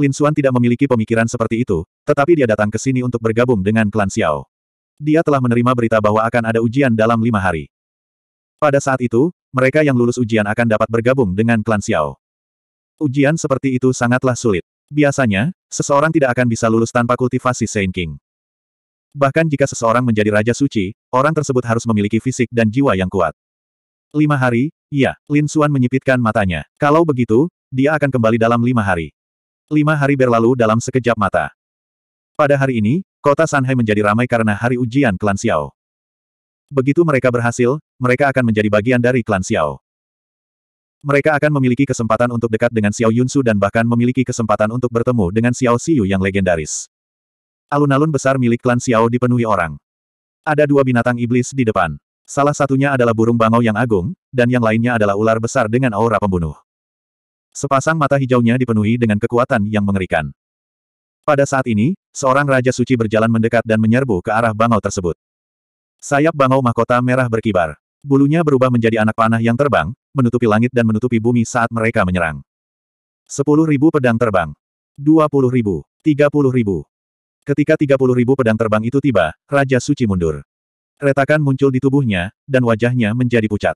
Lin Xuan tidak memiliki pemikiran seperti itu, tetapi dia datang ke sini untuk bergabung dengan klan Xiao. Dia telah menerima berita bahwa akan ada ujian dalam lima hari. Pada saat itu, mereka yang lulus ujian akan dapat bergabung dengan klan Xiao. Ujian seperti itu sangatlah sulit. Biasanya, seseorang tidak akan bisa lulus tanpa kultivasi Saint King. Bahkan jika seseorang menjadi Raja Suci, orang tersebut harus memiliki fisik dan jiwa yang kuat. Lima hari, ya. Lin Xuan menyipitkan matanya. Kalau begitu, dia akan kembali dalam lima hari. Lima hari berlalu dalam sekejap mata. Pada hari ini, kota Shanghai menjadi ramai karena hari ujian klan Xiao. Begitu mereka berhasil, mereka akan menjadi bagian dari klan Xiao. Mereka akan memiliki kesempatan untuk dekat dengan Xiao Yunsu dan bahkan memiliki kesempatan untuk bertemu dengan Xiao Xiu yang legendaris. Alun-alun besar milik klan Xiao dipenuhi orang. Ada dua binatang iblis di depan. Salah satunya adalah burung bangau yang agung, dan yang lainnya adalah ular besar dengan aura pembunuh. Sepasang mata hijaunya dipenuhi dengan kekuatan yang mengerikan. Pada saat ini, seorang Raja Suci berjalan mendekat dan menyerbu ke arah bangau tersebut. Sayap bangau mahkota merah berkibar. Bulunya berubah menjadi anak panah yang terbang, menutupi langit dan menutupi bumi saat mereka menyerang. Sepuluh ribu pedang terbang. Dua puluh ribu. Tiga puluh ribu. Ketika tiga puluh ribu pedang terbang itu tiba, Raja Suci mundur. Retakan muncul di tubuhnya, dan wajahnya menjadi pucat.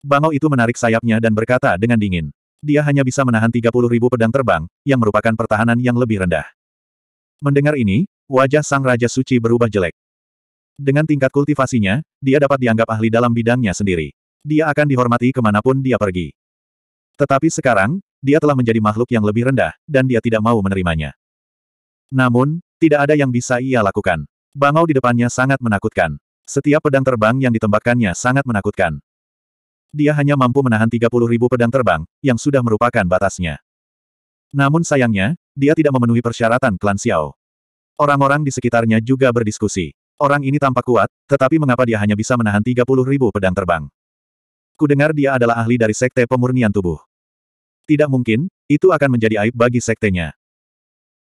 Bangau itu menarik sayapnya dan berkata dengan dingin dia hanya bisa menahan 30 ribu pedang terbang, yang merupakan pertahanan yang lebih rendah. Mendengar ini, wajah sang Raja Suci berubah jelek. Dengan tingkat kultivasinya, dia dapat dianggap ahli dalam bidangnya sendiri. Dia akan dihormati kemanapun dia pergi. Tetapi sekarang, dia telah menjadi makhluk yang lebih rendah, dan dia tidak mau menerimanya. Namun, tidak ada yang bisa ia lakukan. Bangau di depannya sangat menakutkan. Setiap pedang terbang yang ditembakkannya sangat menakutkan dia hanya mampu menahan 30 ribu pedang terbang, yang sudah merupakan batasnya. Namun sayangnya, dia tidak memenuhi persyaratan klan Xiao. Orang-orang di sekitarnya juga berdiskusi. Orang ini tampak kuat, tetapi mengapa dia hanya bisa menahan 30 ribu pedang terbang? Kudengar dia adalah ahli dari sekte pemurnian tubuh. Tidak mungkin, itu akan menjadi aib bagi sektenya.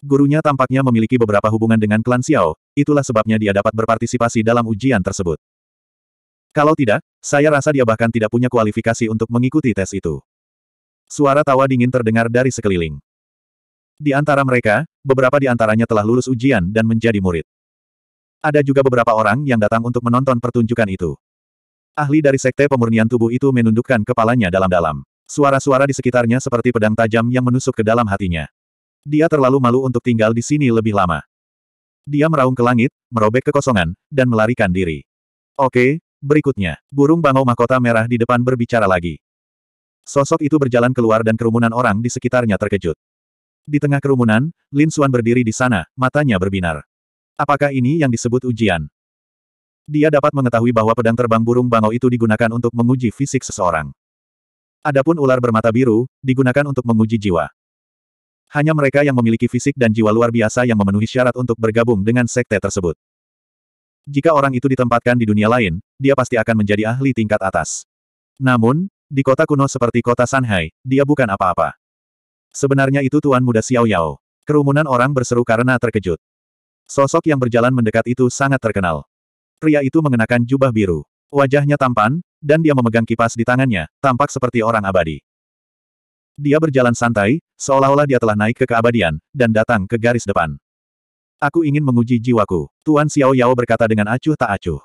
Gurunya tampaknya memiliki beberapa hubungan dengan klan Xiao, itulah sebabnya dia dapat berpartisipasi dalam ujian tersebut. Kalau tidak, saya rasa dia bahkan tidak punya kualifikasi untuk mengikuti tes itu. Suara tawa dingin terdengar dari sekeliling. Di antara mereka, beberapa di antaranya telah lulus ujian dan menjadi murid. Ada juga beberapa orang yang datang untuk menonton pertunjukan itu. Ahli dari sekte pemurnian tubuh itu menundukkan kepalanya dalam-dalam. Suara-suara di sekitarnya seperti pedang tajam yang menusuk ke dalam hatinya. Dia terlalu malu untuk tinggal di sini lebih lama. Dia meraung ke langit, merobek kekosongan, dan melarikan diri. Oke, Berikutnya, burung bangau mahkota merah di depan berbicara lagi. Sosok itu berjalan keluar dan kerumunan orang di sekitarnya terkejut. Di tengah kerumunan, Lin Xuan berdiri di sana, matanya berbinar. Apakah ini yang disebut ujian? Dia dapat mengetahui bahwa pedang terbang burung bangau itu digunakan untuk menguji fisik seseorang. Adapun ular bermata biru, digunakan untuk menguji jiwa. Hanya mereka yang memiliki fisik dan jiwa luar biasa yang memenuhi syarat untuk bergabung dengan sekte tersebut. Jika orang itu ditempatkan di dunia lain, dia pasti akan menjadi ahli tingkat atas. Namun, di kota kuno seperti kota Shanghai, dia bukan apa-apa. Sebenarnya itu Tuan Muda Xiao Yao. Kerumunan orang berseru karena terkejut. Sosok yang berjalan mendekat itu sangat terkenal. Pria itu mengenakan jubah biru. Wajahnya tampan, dan dia memegang kipas di tangannya, tampak seperti orang abadi. Dia berjalan santai, seolah-olah dia telah naik ke keabadian, dan datang ke garis depan. Aku ingin menguji jiwaku, Tuan Xiao Yao berkata dengan acuh tak acuh.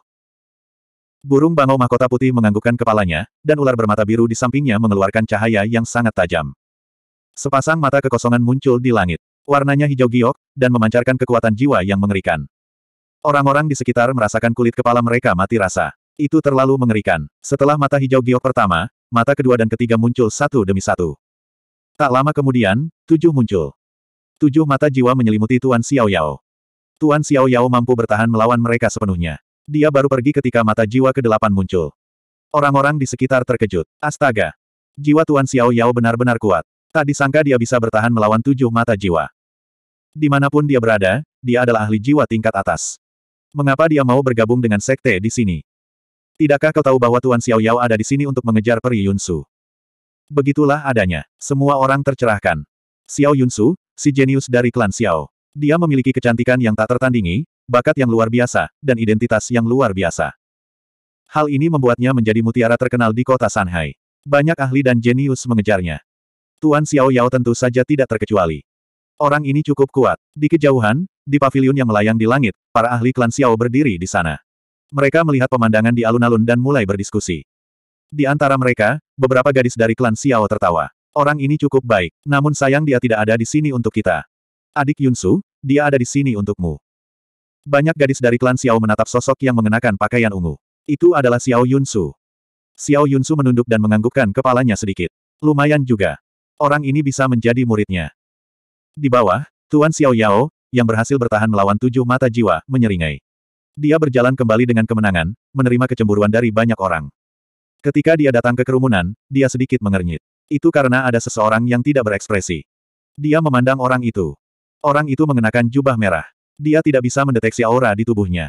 Burung bangau mahkota putih menganggukkan kepalanya, dan ular bermata biru di sampingnya mengeluarkan cahaya yang sangat tajam. Sepasang mata kekosongan muncul di langit. Warnanya hijau giok, dan memancarkan kekuatan jiwa yang mengerikan. Orang-orang di sekitar merasakan kulit kepala mereka mati rasa. Itu terlalu mengerikan. Setelah mata hijau giok pertama, mata kedua dan ketiga muncul satu demi satu. Tak lama kemudian, tujuh muncul. Tujuh mata jiwa menyelimuti Tuan Xiao Yao. Tuan Xiao Yao mampu bertahan melawan mereka sepenuhnya. Dia baru pergi ketika mata jiwa ke-8 muncul. Orang-orang di sekitar terkejut. Astaga! Jiwa Tuan Xiao Yao benar-benar kuat. Tak disangka dia bisa bertahan melawan tujuh mata jiwa. Dimanapun dia berada, dia adalah ahli jiwa tingkat atas. Mengapa dia mau bergabung dengan sekte di sini? Tidakkah kau tahu bahwa Tuan Xiao Yao ada di sini untuk mengejar Peri Yun Su? Begitulah adanya. Semua orang tercerahkan. Xiao Yun Su, si jenius dari klan Xiao. Dia memiliki kecantikan yang tak tertandingi, bakat yang luar biasa, dan identitas yang luar biasa. Hal ini membuatnya menjadi mutiara terkenal di kota Shanghai. Banyak ahli dan jenius mengejarnya. Tuan Xiao Yao tentu saja tidak terkecuali. Orang ini cukup kuat. Di kejauhan, di pavilion yang melayang di langit, para ahli klan Xiao berdiri di sana. Mereka melihat pemandangan di alun-alun dan mulai berdiskusi. Di antara mereka, beberapa gadis dari klan Xiao tertawa. Orang ini cukup baik, namun sayang dia tidak ada di sini untuk kita. Adik Yunsu, dia ada di sini untukmu. Banyak gadis dari klan Xiao menatap sosok yang mengenakan pakaian ungu. Itu adalah Xiao Yunsu. Xiao Yunsu menunduk dan menganggukkan kepalanya sedikit. Lumayan juga. Orang ini bisa menjadi muridnya. Di bawah, Tuan Xiao Yao, yang berhasil bertahan melawan tujuh mata jiwa, menyeringai. Dia berjalan kembali dengan kemenangan, menerima kecemburuan dari banyak orang. Ketika dia datang ke kerumunan, dia sedikit mengernyit. Itu karena ada seseorang yang tidak berekspresi. Dia memandang orang itu. Orang itu mengenakan jubah merah. Dia tidak bisa mendeteksi aura di tubuhnya.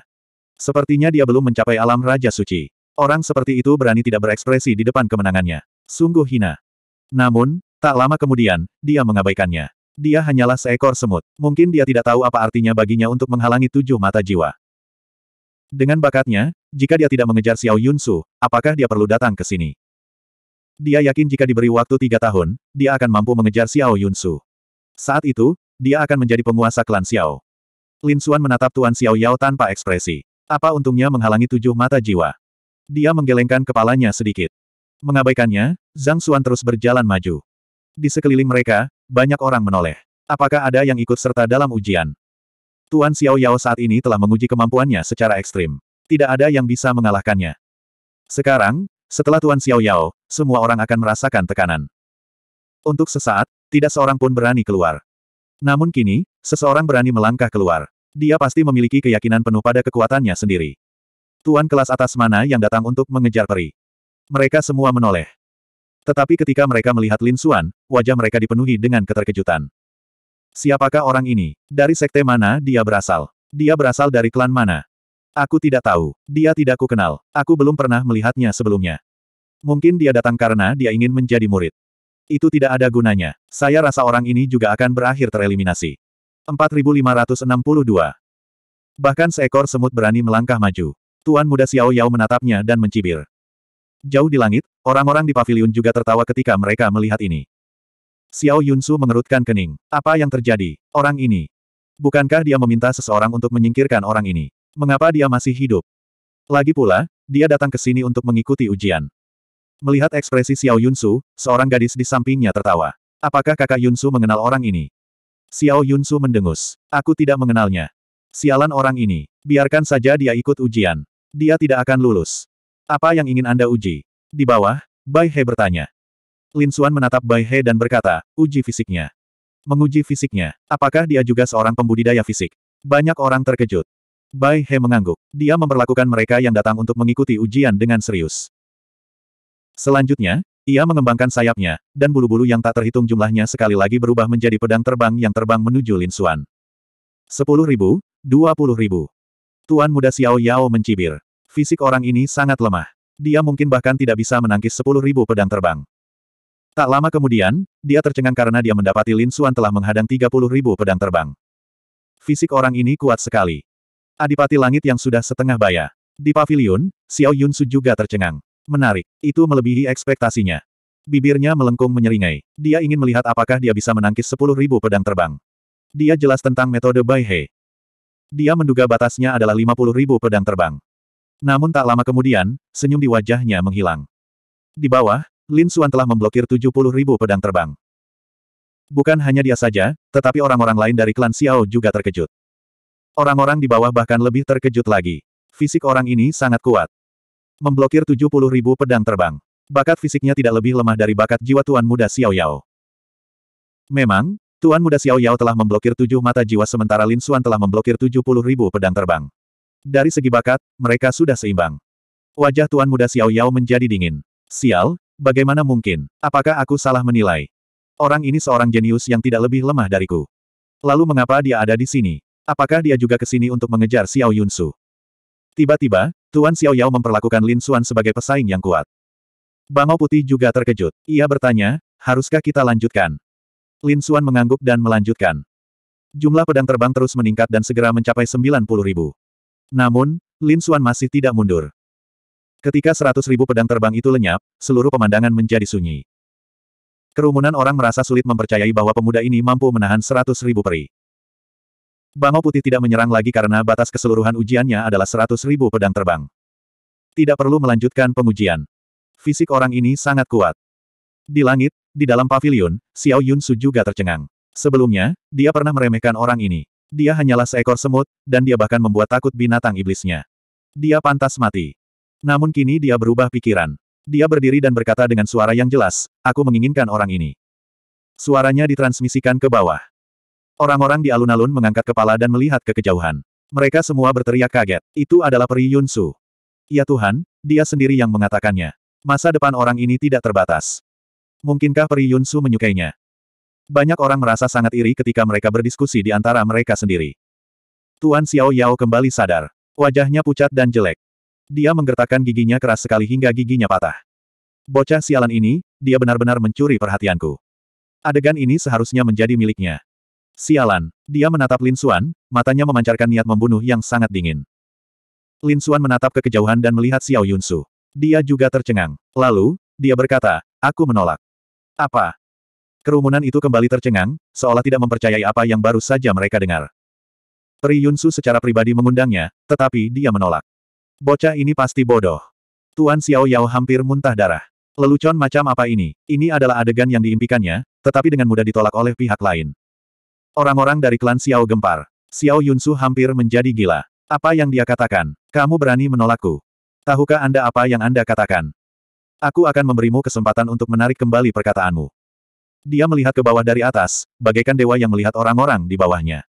Sepertinya dia belum mencapai alam Raja Suci. Orang seperti itu berani tidak berekspresi di depan kemenangannya. Sungguh hina. Namun, tak lama kemudian, dia mengabaikannya. Dia hanyalah seekor semut. Mungkin dia tidak tahu apa artinya baginya untuk menghalangi tujuh mata jiwa. Dengan bakatnya, jika dia tidak mengejar Xiao Yunsu, apakah dia perlu datang ke sini? Dia yakin jika diberi waktu tiga tahun, dia akan mampu mengejar Xiao Yunsu. Saat itu, dia akan menjadi penguasa klan Xiao. Lin Xuan menatap Tuan Xiao Yao tanpa ekspresi. Apa untungnya menghalangi tujuh mata jiwa? Dia menggelengkan kepalanya sedikit. Mengabaikannya, Zhang Xuan terus berjalan maju. Di sekeliling mereka, banyak orang menoleh. Apakah ada yang ikut serta dalam ujian? Tuan Xiao Yao saat ini telah menguji kemampuannya secara ekstrim. Tidak ada yang bisa mengalahkannya. Sekarang, setelah Tuan Xiao Yao, semua orang akan merasakan tekanan. Untuk sesaat, tidak seorang pun berani keluar. Namun kini, seseorang berani melangkah keluar. Dia pasti memiliki keyakinan penuh pada kekuatannya sendiri. Tuan kelas atas mana yang datang untuk mengejar peri? Mereka semua menoleh. Tetapi ketika mereka melihat Lin Xuan, wajah mereka dipenuhi dengan keterkejutan. Siapakah orang ini? Dari sekte mana dia berasal? Dia berasal dari klan mana? Aku tidak tahu. Dia tidak kukenal. Aku belum pernah melihatnya sebelumnya. Mungkin dia datang karena dia ingin menjadi murid. Itu tidak ada gunanya. Saya rasa orang ini juga akan berakhir tereliminasi. 4562. Bahkan seekor semut berani melangkah maju. Tuan muda Xiao Yao menatapnya dan mencibir. Jauh di langit, orang-orang di pavilion juga tertawa ketika mereka melihat ini. Xiao Yunsu mengerutkan kening. Apa yang terjadi? Orang ini. Bukankah dia meminta seseorang untuk menyingkirkan orang ini? Mengapa dia masih hidup? Lagi pula, dia datang ke sini untuk mengikuti ujian. Melihat ekspresi Xiao Yunsu, seorang gadis di sampingnya tertawa. Apakah kakak Yunsu mengenal orang ini? Xiao Yunsu mendengus. Aku tidak mengenalnya. Sialan orang ini. Biarkan saja dia ikut ujian. Dia tidak akan lulus. Apa yang ingin Anda uji? Di bawah, Bai He bertanya. Lin Xuan menatap Bai He dan berkata, uji fisiknya. Menguji fisiknya. Apakah dia juga seorang pembudidaya fisik? Banyak orang terkejut. Bai He mengangguk. Dia memperlakukan mereka yang datang untuk mengikuti ujian dengan serius. Selanjutnya, ia mengembangkan sayapnya, dan bulu-bulu yang tak terhitung jumlahnya sekali lagi berubah menjadi pedang terbang yang terbang menuju Lin Xuan. Sepuluh ribu, dua puluh ribu. Tuan muda Xiao Yao mencibir. Fisik orang ini sangat lemah. Dia mungkin bahkan tidak bisa menangkis sepuluh ribu pedang terbang. Tak lama kemudian, dia tercengang karena dia mendapati Lin Xuan telah menghadang tiga puluh ribu pedang terbang. Fisik orang ini kuat sekali. Adipati langit yang sudah setengah baya. Di pavilion, Xiao Yunsu juga tercengang. Menarik. Itu melebihi ekspektasinya. Bibirnya melengkung menyeringai. Dia ingin melihat apakah dia bisa menangkis sepuluh ribu pedang terbang. Dia jelas tentang metode Bai He. Dia menduga batasnya adalah lima puluh ribu pedang terbang. Namun tak lama kemudian, senyum di wajahnya menghilang. Di bawah, Lin Xuan telah memblokir tujuh puluh ribu pedang terbang. Bukan hanya dia saja, tetapi orang-orang lain dari klan Xiao juga terkejut. Orang-orang di bawah bahkan lebih terkejut lagi. Fisik orang ini sangat kuat memblokir 70 ribu pedang terbang. Bakat fisiknya tidak lebih lemah dari bakat jiwa Tuan Muda Xiao Yao. Memang, Tuan Muda Xiao Yao telah memblokir tujuh mata jiwa sementara Lin Xuan telah memblokir 70 ribu pedang terbang. Dari segi bakat, mereka sudah seimbang. Wajah Tuan Muda Xiao Yao menjadi dingin. Sial, bagaimana mungkin? Apakah aku salah menilai? Orang ini seorang jenius yang tidak lebih lemah dariku. Lalu mengapa dia ada di sini? Apakah dia juga ke sini untuk mengejar Xiao Yunsu? Tiba-tiba, Tuan Xiao Yao memperlakukan Lin Xuan sebagai pesaing yang kuat. Bangau Putih juga terkejut. Ia bertanya, haruskah kita lanjutkan? Lin Xuan mengangguk dan melanjutkan. Jumlah pedang terbang terus meningkat dan segera mencapai 90 ribu. Namun, Lin Xuan masih tidak mundur. Ketika 100 ribu pedang terbang itu lenyap, seluruh pemandangan menjadi sunyi. Kerumunan orang merasa sulit mempercayai bahwa pemuda ini mampu menahan 100 ribu peri. Bangau Putih tidak menyerang lagi karena batas keseluruhan ujiannya adalah 100 ribu pedang terbang. Tidak perlu melanjutkan pengujian. Fisik orang ini sangat kuat. Di langit, di dalam pavilion, Xiao Yunsu juga tercengang. Sebelumnya, dia pernah meremehkan orang ini. Dia hanyalah seekor semut, dan dia bahkan membuat takut binatang iblisnya. Dia pantas mati. Namun kini dia berubah pikiran. Dia berdiri dan berkata dengan suara yang jelas, aku menginginkan orang ini. Suaranya ditransmisikan ke bawah. Orang-orang di alun-alun mengangkat kepala dan melihat ke kejauhan. Mereka semua berteriak kaget. Itu adalah peri Yun Su. Ya Tuhan, dia sendiri yang mengatakannya. Masa depan orang ini tidak terbatas. Mungkinkah peri Yun Su menyukainya? Banyak orang merasa sangat iri ketika mereka berdiskusi di antara mereka sendiri. Tuan Xiao Yao kembali sadar. Wajahnya pucat dan jelek. Dia menggertakkan giginya keras sekali hingga giginya patah. Bocah sialan ini, dia benar-benar mencuri perhatianku. Adegan ini seharusnya menjadi miliknya. Sialan. Dia menatap Lin Xuan, matanya memancarkan niat membunuh yang sangat dingin. Lin Xuan menatap ke kejauhan dan melihat Xiao Yunsu. Dia juga tercengang. Lalu, dia berkata, aku menolak. Apa? Kerumunan itu kembali tercengang, seolah tidak mempercayai apa yang baru saja mereka dengar. Peri Yunsu secara pribadi mengundangnya, tetapi dia menolak. Bocah ini pasti bodoh. Tuan Xiao Yao hampir muntah darah. Lelucon macam apa ini? Ini adalah adegan yang diimpikannya, tetapi dengan mudah ditolak oleh pihak lain. Orang-orang dari klan Xiao gempar. Xiao Yunsu hampir menjadi gila. Apa yang dia katakan? Kamu berani menolakku. Tahukah Anda apa yang Anda katakan? Aku akan memberimu kesempatan untuk menarik kembali perkataanmu. Dia melihat ke bawah dari atas, bagaikan dewa yang melihat orang-orang di bawahnya.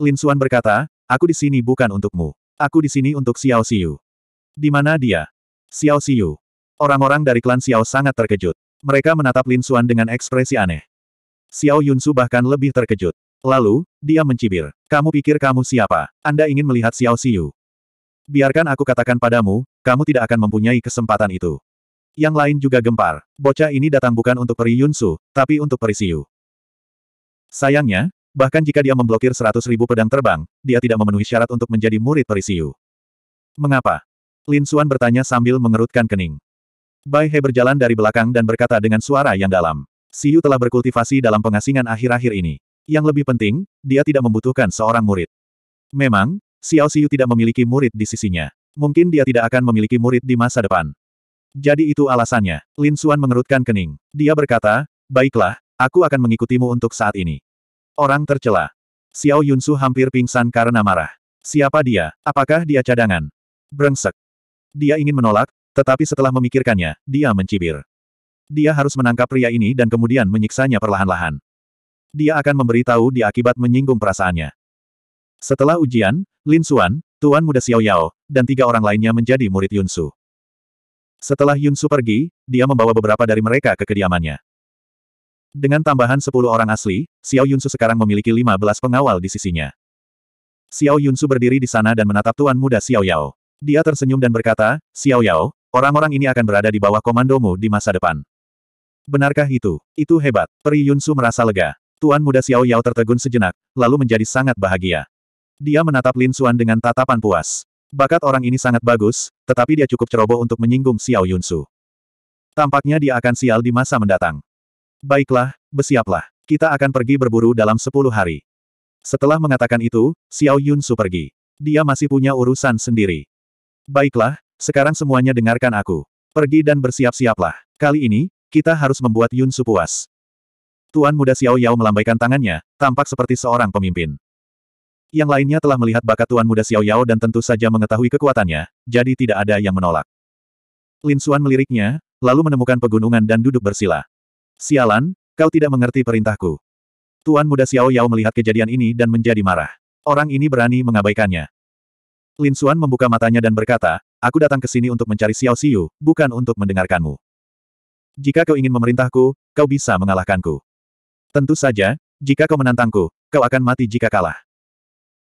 Lin Xuan berkata, aku di sini bukan untukmu. Aku di sini untuk Xiao Xiu. Di mana dia? Xiao Xiu. Orang-orang dari klan Xiao sangat terkejut. Mereka menatap Lin Xuan dengan ekspresi aneh. Xiao Yunsu bahkan lebih terkejut. Lalu, dia mencibir. Kamu pikir kamu siapa? Anda ingin melihat Xiao Xiu? Biarkan aku katakan padamu, kamu tidak akan mempunyai kesempatan itu. Yang lain juga gempar. Bocah ini datang bukan untuk peri Yunsu, tapi untuk peri Xiu. Sayangnya, bahkan jika dia memblokir seratus ribu pedang terbang, dia tidak memenuhi syarat untuk menjadi murid peri Xiu. Mengapa? Lin Xuan bertanya sambil mengerutkan kening. Bai He berjalan dari belakang dan berkata dengan suara yang dalam. Siu telah berkultivasi dalam pengasingan akhir-akhir ini. Yang lebih penting, dia tidak membutuhkan seorang murid. Memang, Xiao Siu tidak memiliki murid di sisinya. Mungkin dia tidak akan memiliki murid di masa depan. Jadi itu alasannya. Lin Xuan mengerutkan kening. Dia berkata, baiklah, aku akan mengikutimu untuk saat ini. Orang tercela. Xiao Yunsu hampir pingsan karena marah. Siapa dia? Apakah dia cadangan? Brengsek. Dia ingin menolak, tetapi setelah memikirkannya, dia mencibir. Dia harus menangkap pria ini dan kemudian menyiksanya perlahan-lahan. Dia akan memberitahu di akibat menyinggung perasaannya. Setelah ujian, Lin Xuan, Tuan Muda Xiao Yao, dan tiga orang lainnya menjadi murid Yun Su. Setelah Yun Su pergi, dia membawa beberapa dari mereka ke kediamannya. Dengan tambahan sepuluh orang asli, Xiao Yun Su sekarang memiliki lima belas pengawal di sisinya. Xiao Yun Su berdiri di sana dan menatap tuan muda Xiao Yao. Dia tersenyum dan berkata, Xiao Yao, orang-orang ini akan berada di bawah komandomu di masa depan. Benarkah itu? Itu hebat. Peri Yunsu merasa lega. Tuan muda Xiao Yao tertegun sejenak, lalu menjadi sangat bahagia. Dia menatap Lin Xuan dengan tatapan puas. Bakat orang ini sangat bagus, tetapi dia cukup ceroboh untuk menyinggung Xiao Yunsu. Tampaknya dia akan sial di masa mendatang. Baiklah, bersiaplah. Kita akan pergi berburu dalam sepuluh hari. Setelah mengatakan itu, Xiao Yunsu pergi. Dia masih punya urusan sendiri. Baiklah, sekarang semuanya dengarkan aku. Pergi dan bersiap-siaplah. Kali ini, kita harus membuat Yun Su puas. Tuan muda Xiao Yao melambaikan tangannya, tampak seperti seorang pemimpin. Yang lainnya telah melihat bakat Tuan Muda Xiao Yao dan tentu saja mengetahui kekuatannya, jadi tidak ada yang menolak. Lin Xuan meliriknya, lalu menemukan pegunungan dan duduk bersila. Sialan, kau tidak mengerti perintahku. Tuan Muda Xiao Yao melihat kejadian ini dan menjadi marah. Orang ini berani mengabaikannya. Lin Xuan membuka matanya dan berkata, aku datang ke sini untuk mencari Xiao Xiu, bukan untuk mendengarkanmu. Jika kau ingin memerintahku, kau bisa mengalahkanku. Tentu saja, jika kau menantangku, kau akan mati jika kalah.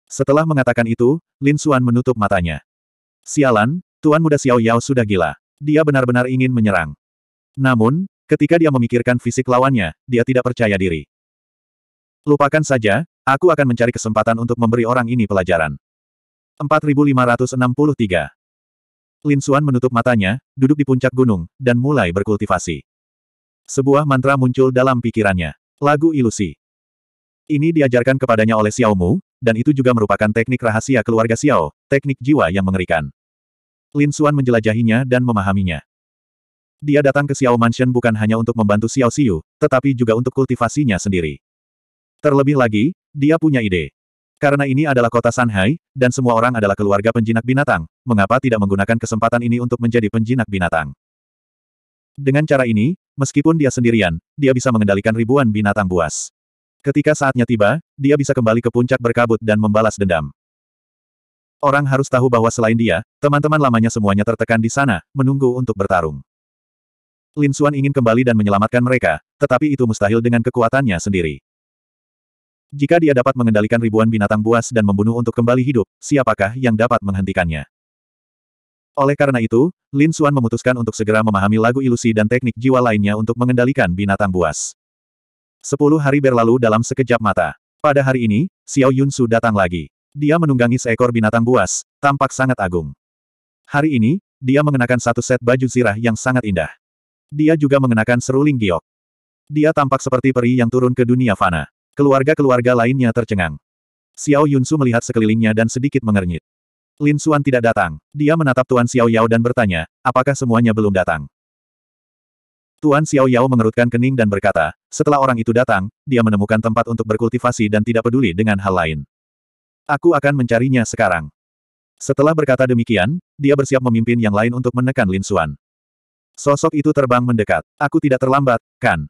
Setelah mengatakan itu, Lin Xuan menutup matanya. Sialan, Tuan Muda Xiao Yao sudah gila. Dia benar-benar ingin menyerang. Namun, ketika dia memikirkan fisik lawannya, dia tidak percaya diri. Lupakan saja, aku akan mencari kesempatan untuk memberi orang ini pelajaran. 4563 Lin Xuan menutup matanya, duduk di puncak gunung, dan mulai berkultivasi. Sebuah mantra muncul dalam pikirannya. Lagu ilusi. Ini diajarkan kepadanya oleh Xiao Mu, dan itu juga merupakan teknik rahasia keluarga Xiao, teknik jiwa yang mengerikan. Lin Xuan menjelajahinya dan memahaminya. Dia datang ke Xiao Mansion bukan hanya untuk membantu Xiao Xiu, tetapi juga untuk kultivasinya sendiri. Terlebih lagi, dia punya ide. Karena ini adalah kota Shanghai, dan semua orang adalah keluarga penjinak binatang, mengapa tidak menggunakan kesempatan ini untuk menjadi penjinak binatang? Dengan cara ini, meskipun dia sendirian, dia bisa mengendalikan ribuan binatang buas. Ketika saatnya tiba, dia bisa kembali ke puncak berkabut dan membalas dendam. Orang harus tahu bahwa selain dia, teman-teman lamanya semuanya tertekan di sana, menunggu untuk bertarung. Lin Xuan ingin kembali dan menyelamatkan mereka, tetapi itu mustahil dengan kekuatannya sendiri. Jika dia dapat mengendalikan ribuan binatang buas dan membunuh untuk kembali hidup, siapakah yang dapat menghentikannya? Oleh karena itu, Lin Xuan memutuskan untuk segera memahami lagu ilusi dan teknik jiwa lainnya untuk mengendalikan binatang buas. Sepuluh hari berlalu dalam sekejap mata. Pada hari ini, Xiao Yun Yunsu datang lagi. Dia menunggangi seekor binatang buas, tampak sangat agung. Hari ini, dia mengenakan satu set baju zirah yang sangat indah. Dia juga mengenakan seruling giok. Dia tampak seperti peri yang turun ke dunia fana. Keluarga-keluarga lainnya tercengang. Xiao Yunsu melihat sekelilingnya dan sedikit mengernyit. Lin Xuan tidak datang. Dia menatap Tuan Xiao Yao dan bertanya, apakah semuanya belum datang? Tuan Xiao Yao mengerutkan kening dan berkata, setelah orang itu datang, dia menemukan tempat untuk berkultivasi dan tidak peduli dengan hal lain. Aku akan mencarinya sekarang. Setelah berkata demikian, dia bersiap memimpin yang lain untuk menekan Lin Xuan. Sosok itu terbang mendekat. Aku tidak terlambat, kan?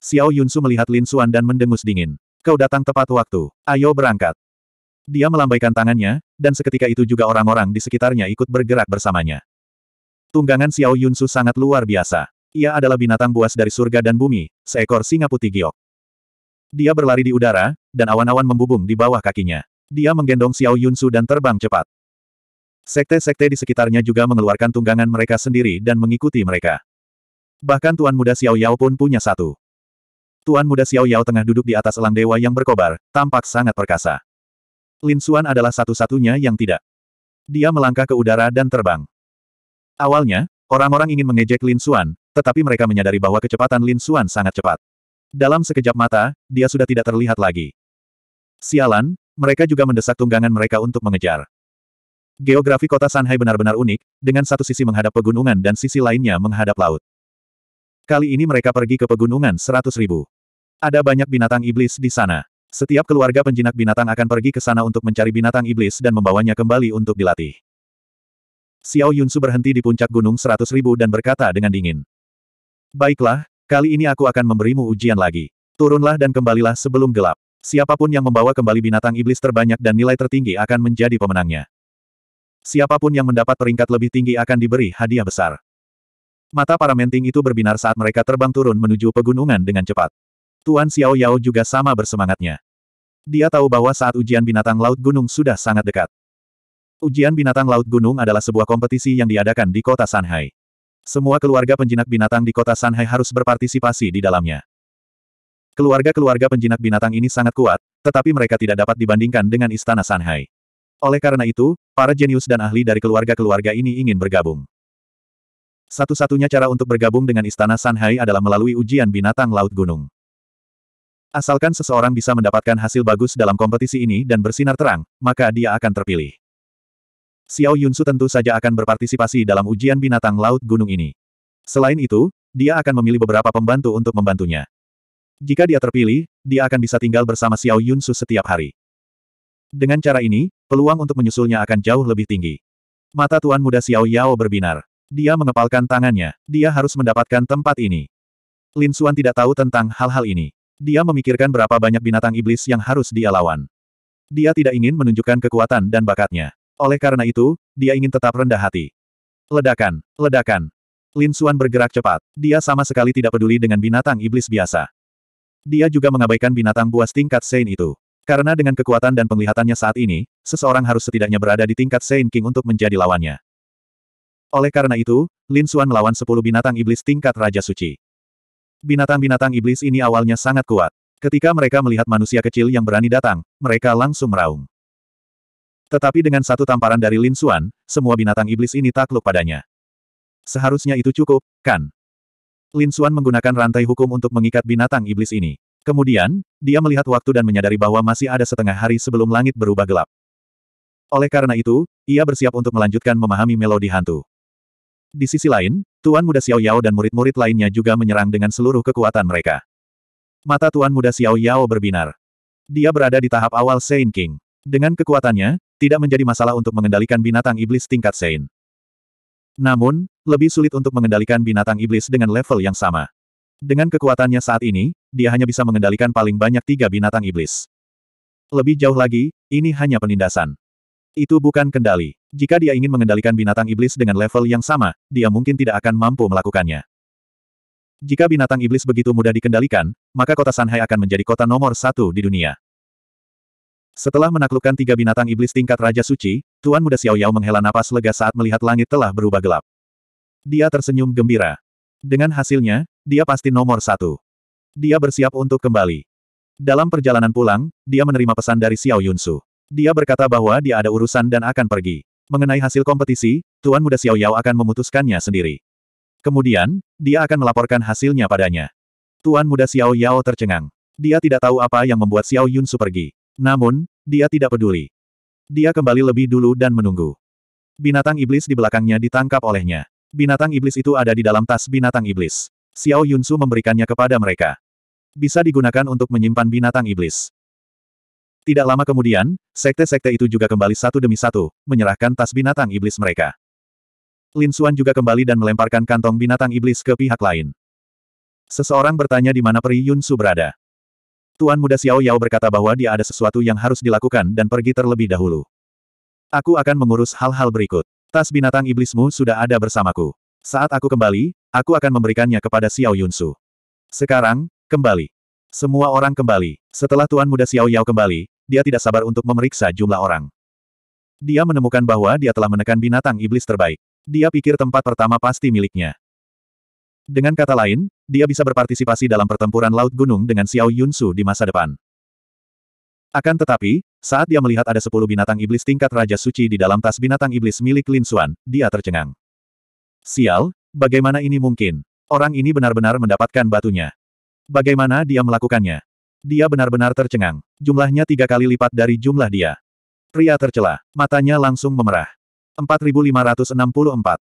Xiao Yunsu melihat Lin Suan dan mendengus dingin. Kau datang tepat waktu. Ayo berangkat. Dia melambaikan tangannya, dan seketika itu juga orang-orang di sekitarnya ikut bergerak bersamanya. Tunggangan Xiao Yunsu sangat luar biasa. Ia adalah binatang buas dari surga dan bumi, seekor singa putih giok. Dia berlari di udara, dan awan-awan membubung di bawah kakinya. Dia menggendong Xiao Yunsu dan terbang cepat. Sekte-sekte di sekitarnya juga mengeluarkan tunggangan mereka sendiri dan mengikuti mereka. Bahkan Tuan Muda Xiao Yao pun punya satu. Tuan muda Xiao Yao tengah duduk di atas elang dewa yang berkobar, tampak sangat perkasa. Lin Xuan adalah satu-satunya yang tidak. Dia melangkah ke udara dan terbang. Awalnya, orang-orang ingin mengejek Lin Xuan, tetapi mereka menyadari bahwa kecepatan Lin Xuan sangat cepat. Dalam sekejap mata, dia sudah tidak terlihat lagi. Sialan, mereka juga mendesak tunggangan mereka untuk mengejar. Geografi kota Shanghai benar-benar unik, dengan satu sisi menghadap pegunungan dan sisi lainnya menghadap laut. Kali ini mereka pergi ke pegunungan seratus ribu. Ada banyak binatang iblis di sana. Setiap keluarga penjinak binatang akan pergi ke sana untuk mencari binatang iblis dan membawanya kembali untuk dilatih. Xiao Yunsu berhenti di puncak gunung seratus ribu dan berkata dengan dingin. Baiklah, kali ini aku akan memberimu ujian lagi. Turunlah dan kembalilah sebelum gelap. Siapapun yang membawa kembali binatang iblis terbanyak dan nilai tertinggi akan menjadi pemenangnya. Siapapun yang mendapat peringkat lebih tinggi akan diberi hadiah besar. Mata para menting itu berbinar saat mereka terbang turun menuju pegunungan dengan cepat. Tuan Xiao Yao juga sama bersemangatnya. Dia tahu bahwa saat ujian binatang laut gunung sudah sangat dekat. Ujian binatang laut gunung adalah sebuah kompetisi yang diadakan di kota Shanghai. Semua keluarga penjinak binatang di kota Shanghai harus berpartisipasi di dalamnya. Keluarga-keluarga penjinak binatang ini sangat kuat, tetapi mereka tidak dapat dibandingkan dengan istana Shanghai. Oleh karena itu, para jenius dan ahli dari keluarga-keluarga ini ingin bergabung. Satu-satunya cara untuk bergabung dengan Istana Sanhai adalah melalui ujian binatang laut gunung. Asalkan seseorang bisa mendapatkan hasil bagus dalam kompetisi ini dan bersinar terang, maka dia akan terpilih. Xiao Yunsu tentu saja akan berpartisipasi dalam ujian binatang laut gunung ini. Selain itu, dia akan memilih beberapa pembantu untuk membantunya. Jika dia terpilih, dia akan bisa tinggal bersama Xiao Yunsu setiap hari. Dengan cara ini, peluang untuk menyusulnya akan jauh lebih tinggi. Mata Tuan Muda Xiao Yao berbinar. Dia mengepalkan tangannya. Dia harus mendapatkan tempat ini. Lin Xuan tidak tahu tentang hal-hal ini. Dia memikirkan berapa banyak binatang iblis yang harus dia lawan. Dia tidak ingin menunjukkan kekuatan dan bakatnya. Oleh karena itu, dia ingin tetap rendah hati. Ledakan, ledakan. Lin Xuan bergerak cepat. Dia sama sekali tidak peduli dengan binatang iblis biasa. Dia juga mengabaikan binatang buas tingkat Sein itu. Karena dengan kekuatan dan penglihatannya saat ini, seseorang harus setidaknya berada di tingkat Sein King untuk menjadi lawannya. Oleh karena itu, Lin Xuan melawan sepuluh binatang iblis tingkat Raja Suci. Binatang-binatang iblis ini awalnya sangat kuat. Ketika mereka melihat manusia kecil yang berani datang, mereka langsung meraung. Tetapi dengan satu tamparan dari Lin Xuan, semua binatang iblis ini takluk padanya. Seharusnya itu cukup, kan? Lin Xuan menggunakan rantai hukum untuk mengikat binatang iblis ini. Kemudian, dia melihat waktu dan menyadari bahwa masih ada setengah hari sebelum langit berubah gelap. Oleh karena itu, ia bersiap untuk melanjutkan memahami melodi hantu. Di sisi lain, Tuan Muda Xiao Yao dan murid-murid lainnya juga menyerang dengan seluruh kekuatan mereka. Mata Tuan Muda Xiao Yao berbinar. Dia berada di tahap awal Saint King. Dengan kekuatannya, tidak menjadi masalah untuk mengendalikan binatang iblis tingkat Saint. Namun, lebih sulit untuk mengendalikan binatang iblis dengan level yang sama. Dengan kekuatannya saat ini, dia hanya bisa mengendalikan paling banyak tiga binatang iblis. Lebih jauh lagi, ini hanya penindasan. Itu bukan kendali. Jika dia ingin mengendalikan binatang iblis dengan level yang sama, dia mungkin tidak akan mampu melakukannya. Jika binatang iblis begitu mudah dikendalikan, maka kota Shanghai akan menjadi kota nomor satu di dunia. Setelah menaklukkan tiga binatang iblis tingkat Raja Suci, Tuan Muda Xiao Yao menghela napas lega saat melihat langit telah berubah gelap. Dia tersenyum gembira. Dengan hasilnya, dia pasti nomor satu. Dia bersiap untuk kembali. Dalam perjalanan pulang, dia menerima pesan dari Xiao Yunsu. Dia berkata bahwa dia ada urusan dan akan pergi. Mengenai hasil kompetisi, Tuan Muda Xiao Yao akan memutuskannya sendiri. Kemudian, dia akan melaporkan hasilnya padanya. Tuan Muda Xiao Yao tercengang. Dia tidak tahu apa yang membuat Xiao Yunsu pergi. Namun, dia tidak peduli. Dia kembali lebih dulu dan menunggu. Binatang iblis di belakangnya ditangkap olehnya. Binatang iblis itu ada di dalam tas binatang iblis. Xiao Yun Su memberikannya kepada mereka. Bisa digunakan untuk menyimpan binatang iblis. Tidak lama kemudian, sekte-sekte itu juga kembali satu demi satu, menyerahkan tas binatang iblis mereka. Lin Suan juga kembali dan melemparkan kantong binatang iblis ke pihak lain. Seseorang bertanya di mana Peri Yun Su berada. Tuan muda Xiao Yao berkata bahwa dia ada sesuatu yang harus dilakukan dan pergi terlebih dahulu. Aku akan mengurus hal-hal berikut. Tas binatang iblismu sudah ada bersamaku. Saat aku kembali, aku akan memberikannya kepada Xiao Yunsu. Sekarang, kembali. Semua orang kembali. Setelah Tuan Muda Xiao Yao kembali, dia tidak sabar untuk memeriksa jumlah orang. Dia menemukan bahwa dia telah menekan binatang iblis terbaik. Dia pikir tempat pertama pasti miliknya. Dengan kata lain, dia bisa berpartisipasi dalam pertempuran Laut Gunung dengan Xiao Yunsu di masa depan. Akan tetapi, saat dia melihat ada sepuluh binatang iblis tingkat Raja Suci di dalam tas binatang iblis milik Lin Xuan, dia tercengang. Sial, bagaimana ini mungkin? Orang ini benar-benar mendapatkan batunya. Bagaimana dia melakukannya? Dia benar-benar tercengang. Jumlahnya tiga kali lipat dari jumlah dia. Pria tercela. Matanya langsung memerah. 4564.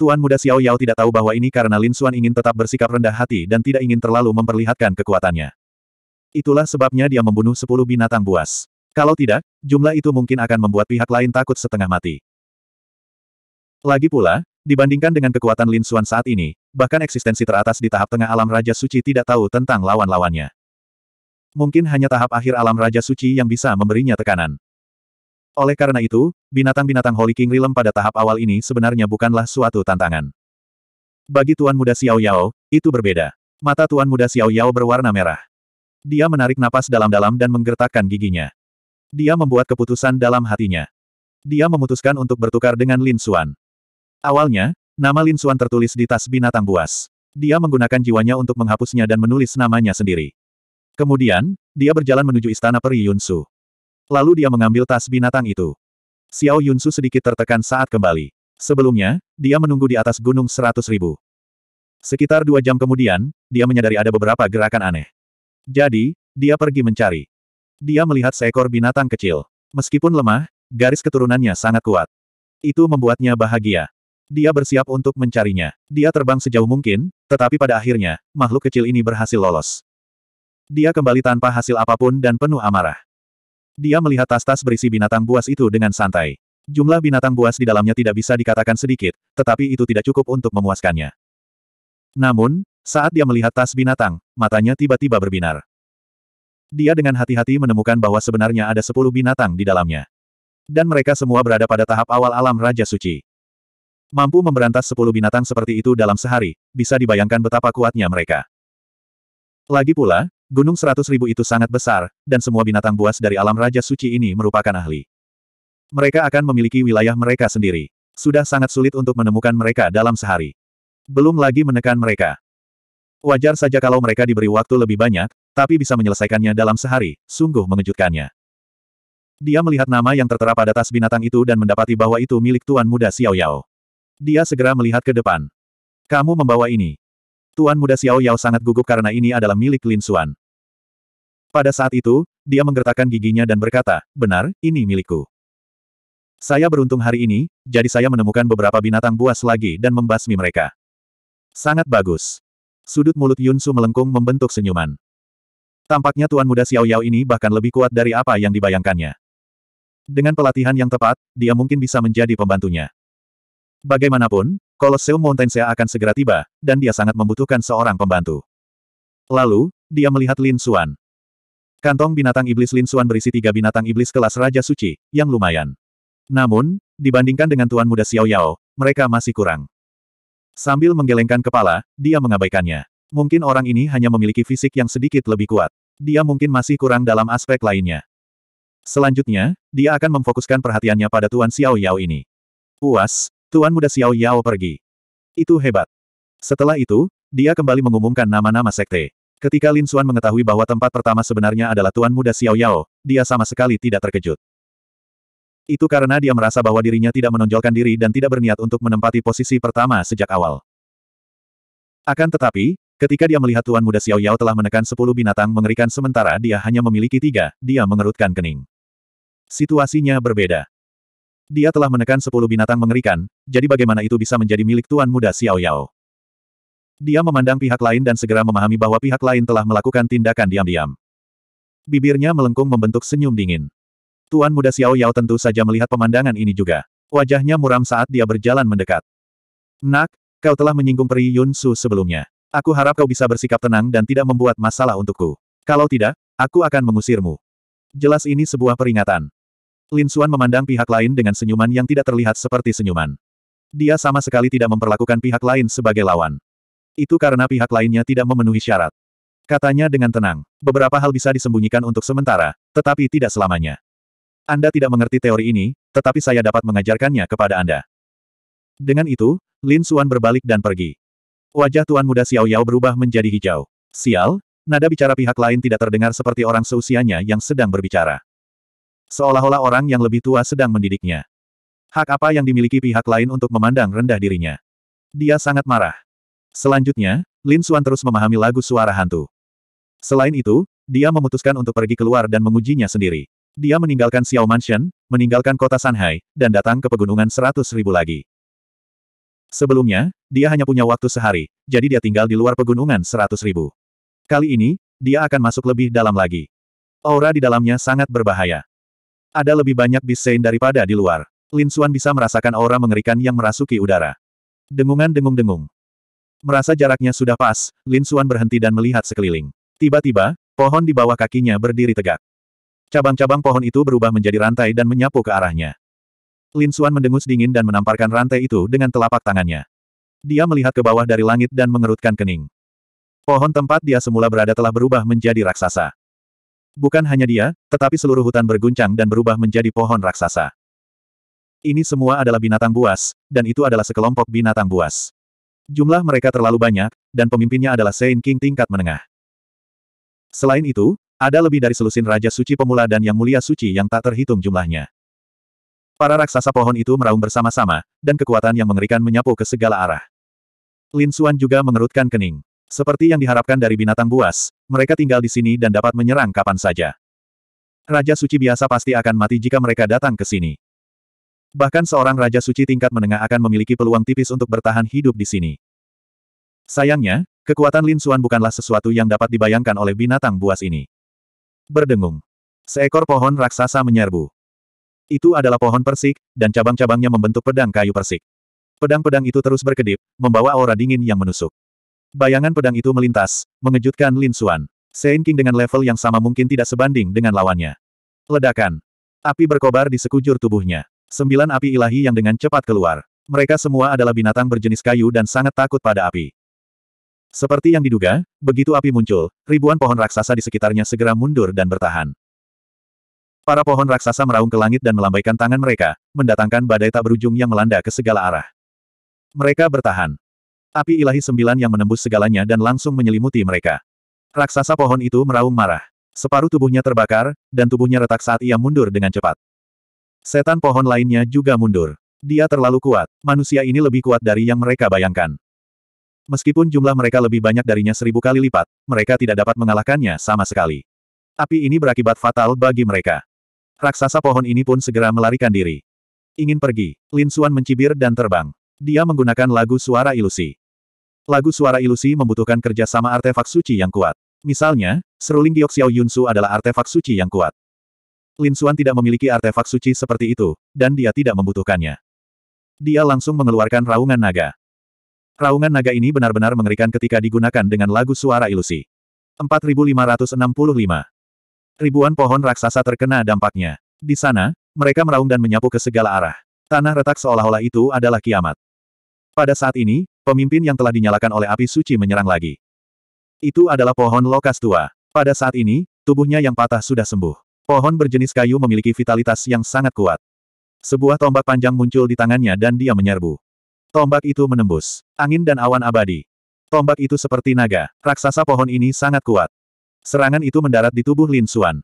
Tuan muda Xiao Yao tidak tahu bahwa ini karena Lin Xuan ingin tetap bersikap rendah hati dan tidak ingin terlalu memperlihatkan kekuatannya. Itulah sebabnya dia membunuh sepuluh binatang buas. Kalau tidak, jumlah itu mungkin akan membuat pihak lain takut setengah mati. Lagi pula, Dibandingkan dengan kekuatan Lin Xuan saat ini, bahkan eksistensi teratas di tahap tengah alam Raja Suci tidak tahu tentang lawan-lawannya. Mungkin hanya tahap akhir alam Raja Suci yang bisa memberinya tekanan. Oleh karena itu, binatang-binatang Holy King Realm pada tahap awal ini sebenarnya bukanlah suatu tantangan. Bagi Tuan Muda Xiao Yao, itu berbeda. Mata Tuan Muda Xiao Yao berwarna merah. Dia menarik napas dalam-dalam dan menggertakkan giginya. Dia membuat keputusan dalam hatinya. Dia memutuskan untuk bertukar dengan Lin Xuan. Awalnya, nama Lin Suan tertulis di tas binatang buas. Dia menggunakan jiwanya untuk menghapusnya dan menulis namanya sendiri. Kemudian, dia berjalan menuju istana peri Yun Su. Lalu dia mengambil tas binatang itu. Xiao Yun Su sedikit tertekan saat kembali. Sebelumnya, dia menunggu di atas gunung seratus ribu. Sekitar dua jam kemudian, dia menyadari ada beberapa gerakan aneh. Jadi, dia pergi mencari. Dia melihat seekor binatang kecil. Meskipun lemah, garis keturunannya sangat kuat. Itu membuatnya bahagia. Dia bersiap untuk mencarinya. Dia terbang sejauh mungkin, tetapi pada akhirnya, makhluk kecil ini berhasil lolos. Dia kembali tanpa hasil apapun dan penuh amarah. Dia melihat tas-tas berisi binatang buas itu dengan santai. Jumlah binatang buas di dalamnya tidak bisa dikatakan sedikit, tetapi itu tidak cukup untuk memuaskannya. Namun, saat dia melihat tas binatang, matanya tiba-tiba berbinar. Dia dengan hati-hati menemukan bahwa sebenarnya ada sepuluh binatang di dalamnya. Dan mereka semua berada pada tahap awal alam Raja Suci. Mampu memberantas sepuluh binatang seperti itu dalam sehari, bisa dibayangkan betapa kuatnya mereka. Lagi pula, gunung seratus ribu itu sangat besar, dan semua binatang buas dari alam Raja Suci ini merupakan ahli. Mereka akan memiliki wilayah mereka sendiri. Sudah sangat sulit untuk menemukan mereka dalam sehari. Belum lagi menekan mereka. Wajar saja kalau mereka diberi waktu lebih banyak, tapi bisa menyelesaikannya dalam sehari, sungguh mengejutkannya. Dia melihat nama yang tertera pada tas binatang itu dan mendapati bahwa itu milik Tuan Muda Xiao Yao. Dia segera melihat ke depan. Kamu membawa ini. Tuan muda Xiao Yao sangat gugup karena ini adalah milik Lin Xuan. Pada saat itu, dia menggertakkan giginya dan berkata, benar, ini milikku. Saya beruntung hari ini, jadi saya menemukan beberapa binatang buas lagi dan membasmi mereka. Sangat bagus. Sudut mulut Yun Su melengkung membentuk senyuman. Tampaknya Tuan Muda Xiao Yao ini bahkan lebih kuat dari apa yang dibayangkannya. Dengan pelatihan yang tepat, dia mungkin bisa menjadi pembantunya. Bagaimanapun, Colosseum Montainsea akan segera tiba, dan dia sangat membutuhkan seorang pembantu. Lalu, dia melihat Lin Suan. Kantong binatang iblis Lin Suan berisi tiga binatang iblis kelas Raja Suci, yang lumayan. Namun, dibandingkan dengan Tuan Muda Xiao Yao, mereka masih kurang. Sambil menggelengkan kepala, dia mengabaikannya. Mungkin orang ini hanya memiliki fisik yang sedikit lebih kuat. Dia mungkin masih kurang dalam aspek lainnya. Selanjutnya, dia akan memfokuskan perhatiannya pada Tuan Xiao Yao ini. Puas, Tuan muda Xiao Yao pergi. Itu hebat. Setelah itu, dia kembali mengumumkan nama-nama sekte. Ketika Lin Xuan mengetahui bahwa tempat pertama sebenarnya adalah Tuan Muda Xiao Yao, dia sama sekali tidak terkejut. Itu karena dia merasa bahwa dirinya tidak menonjolkan diri dan tidak berniat untuk menempati posisi pertama sejak awal. Akan tetapi, ketika dia melihat Tuan Muda Xiao Yao telah menekan sepuluh binatang mengerikan sementara dia hanya memiliki tiga, dia mengerutkan kening. Situasinya berbeda. Dia telah menekan sepuluh binatang mengerikan, jadi bagaimana itu bisa menjadi milik Tuan Muda Xiao Yao? Dia memandang pihak lain dan segera memahami bahwa pihak lain telah melakukan tindakan diam-diam. Bibirnya melengkung membentuk senyum dingin. Tuan Muda Xiao Yao tentu saja melihat pemandangan ini juga. Wajahnya muram saat dia berjalan mendekat. Nak, kau telah menyinggung peri Yun Su sebelumnya. Aku harap kau bisa bersikap tenang dan tidak membuat masalah untukku. Kalau tidak, aku akan mengusirmu. Jelas ini sebuah peringatan. Lin Suan memandang pihak lain dengan senyuman yang tidak terlihat seperti senyuman. Dia sama sekali tidak memperlakukan pihak lain sebagai lawan. Itu karena pihak lainnya tidak memenuhi syarat. Katanya dengan tenang, beberapa hal bisa disembunyikan untuk sementara, tetapi tidak selamanya. Anda tidak mengerti teori ini, tetapi saya dapat mengajarkannya kepada Anda. Dengan itu, Lin Suan berbalik dan pergi. Wajah Tuan Muda Xiao Yao berubah menjadi hijau. Sial, nada bicara pihak lain tidak terdengar seperti orang seusianya yang sedang berbicara. Seolah-olah orang yang lebih tua sedang mendidiknya. Hak apa yang dimiliki pihak lain untuk memandang rendah dirinya? Dia sangat marah. Selanjutnya, Lin Xuan terus memahami lagu suara hantu. Selain itu, dia memutuskan untuk pergi keluar dan mengujinya sendiri. Dia meninggalkan Xiao Mansion, meninggalkan kota Shanghai, dan datang ke pegunungan seratus ribu lagi. Sebelumnya, dia hanya punya waktu sehari, jadi dia tinggal di luar pegunungan seratus ribu. Kali ini, dia akan masuk lebih dalam lagi. Aura di dalamnya sangat berbahaya. Ada lebih banyak bisein daripada di luar. Lin Xuan bisa merasakan aura mengerikan yang merasuki udara. Dengungan dengung-dengung. Merasa jaraknya sudah pas, Lin Xuan berhenti dan melihat sekeliling. Tiba-tiba, pohon di bawah kakinya berdiri tegak. Cabang-cabang pohon itu berubah menjadi rantai dan menyapu ke arahnya. Lin Xuan mendengus dingin dan menamparkan rantai itu dengan telapak tangannya. Dia melihat ke bawah dari langit dan mengerutkan kening. Pohon tempat dia semula berada telah berubah menjadi raksasa. Bukan hanya dia, tetapi seluruh hutan berguncang dan berubah menjadi pohon raksasa. Ini semua adalah binatang buas, dan itu adalah sekelompok binatang buas. Jumlah mereka terlalu banyak, dan pemimpinnya adalah Saint King tingkat menengah. Selain itu, ada lebih dari selusin Raja Suci Pemula dan Yang Mulia Suci yang tak terhitung jumlahnya. Para raksasa pohon itu meraung bersama-sama, dan kekuatan yang mengerikan menyapu ke segala arah. Lin Xuan juga mengerutkan kening. Seperti yang diharapkan dari binatang buas, mereka tinggal di sini dan dapat menyerang kapan saja. Raja suci biasa pasti akan mati jika mereka datang ke sini. Bahkan seorang raja suci tingkat menengah akan memiliki peluang tipis untuk bertahan hidup di sini. Sayangnya, kekuatan Lin Suan bukanlah sesuatu yang dapat dibayangkan oleh binatang buas ini. Berdengung. Seekor pohon raksasa menyerbu. Itu adalah pohon persik, dan cabang-cabangnya membentuk pedang kayu persik. Pedang-pedang itu terus berkedip, membawa aura dingin yang menusuk. Bayangan pedang itu melintas, mengejutkan Lin Xuan. Sein King dengan level yang sama mungkin tidak sebanding dengan lawannya. Ledakan. Api berkobar di sekujur tubuhnya. Sembilan api ilahi yang dengan cepat keluar. Mereka semua adalah binatang berjenis kayu dan sangat takut pada api. Seperti yang diduga, begitu api muncul, ribuan pohon raksasa di sekitarnya segera mundur dan bertahan. Para pohon raksasa meraung ke langit dan melambaikan tangan mereka, mendatangkan badai tak berujung yang melanda ke segala arah. Mereka bertahan. Api ilahi sembilan yang menembus segalanya dan langsung menyelimuti mereka. Raksasa pohon itu meraung marah. Separuh tubuhnya terbakar, dan tubuhnya retak saat ia mundur dengan cepat. Setan pohon lainnya juga mundur. Dia terlalu kuat. Manusia ini lebih kuat dari yang mereka bayangkan. Meskipun jumlah mereka lebih banyak darinya seribu kali lipat, mereka tidak dapat mengalahkannya sama sekali. Api ini berakibat fatal bagi mereka. Raksasa pohon ini pun segera melarikan diri. Ingin pergi, Lin Suan mencibir dan terbang. Dia menggunakan lagu suara ilusi. Lagu suara ilusi membutuhkan kerja sama artefak suci yang kuat. Misalnya, seruling Yun Yunsu adalah artefak suci yang kuat. Lin Xuan tidak memiliki artefak suci seperti itu, dan dia tidak membutuhkannya. Dia langsung mengeluarkan raungan naga. Raungan naga ini benar-benar mengerikan ketika digunakan dengan lagu suara ilusi. 4565 Ribuan pohon raksasa terkena dampaknya. Di sana, mereka meraung dan menyapu ke segala arah. Tanah retak seolah-olah itu adalah kiamat. Pada saat ini, pemimpin yang telah dinyalakan oleh api suci menyerang lagi. Itu adalah pohon lokas tua. Pada saat ini, tubuhnya yang patah sudah sembuh. Pohon berjenis kayu memiliki vitalitas yang sangat kuat. Sebuah tombak panjang muncul di tangannya dan dia menyerbu. Tombak itu menembus angin dan awan abadi. Tombak itu seperti naga. Raksasa pohon ini sangat kuat. Serangan itu mendarat di tubuh Lin Xuan.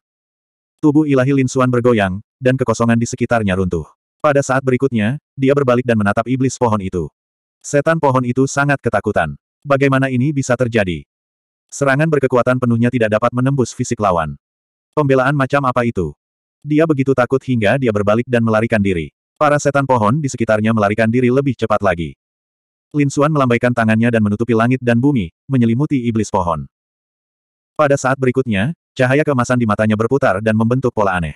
Tubuh ilahi Lin Xuan bergoyang, dan kekosongan di sekitarnya runtuh. Pada saat berikutnya, dia berbalik dan menatap iblis pohon itu. Setan pohon itu sangat ketakutan. Bagaimana ini bisa terjadi? Serangan berkekuatan penuhnya tidak dapat menembus fisik lawan. Pembelaan macam apa itu? Dia begitu takut hingga dia berbalik dan melarikan diri. Para setan pohon di sekitarnya melarikan diri lebih cepat lagi. Lin Xuan melambaikan tangannya dan menutupi langit dan bumi, menyelimuti iblis pohon. Pada saat berikutnya, cahaya kemasan di matanya berputar dan membentuk pola aneh.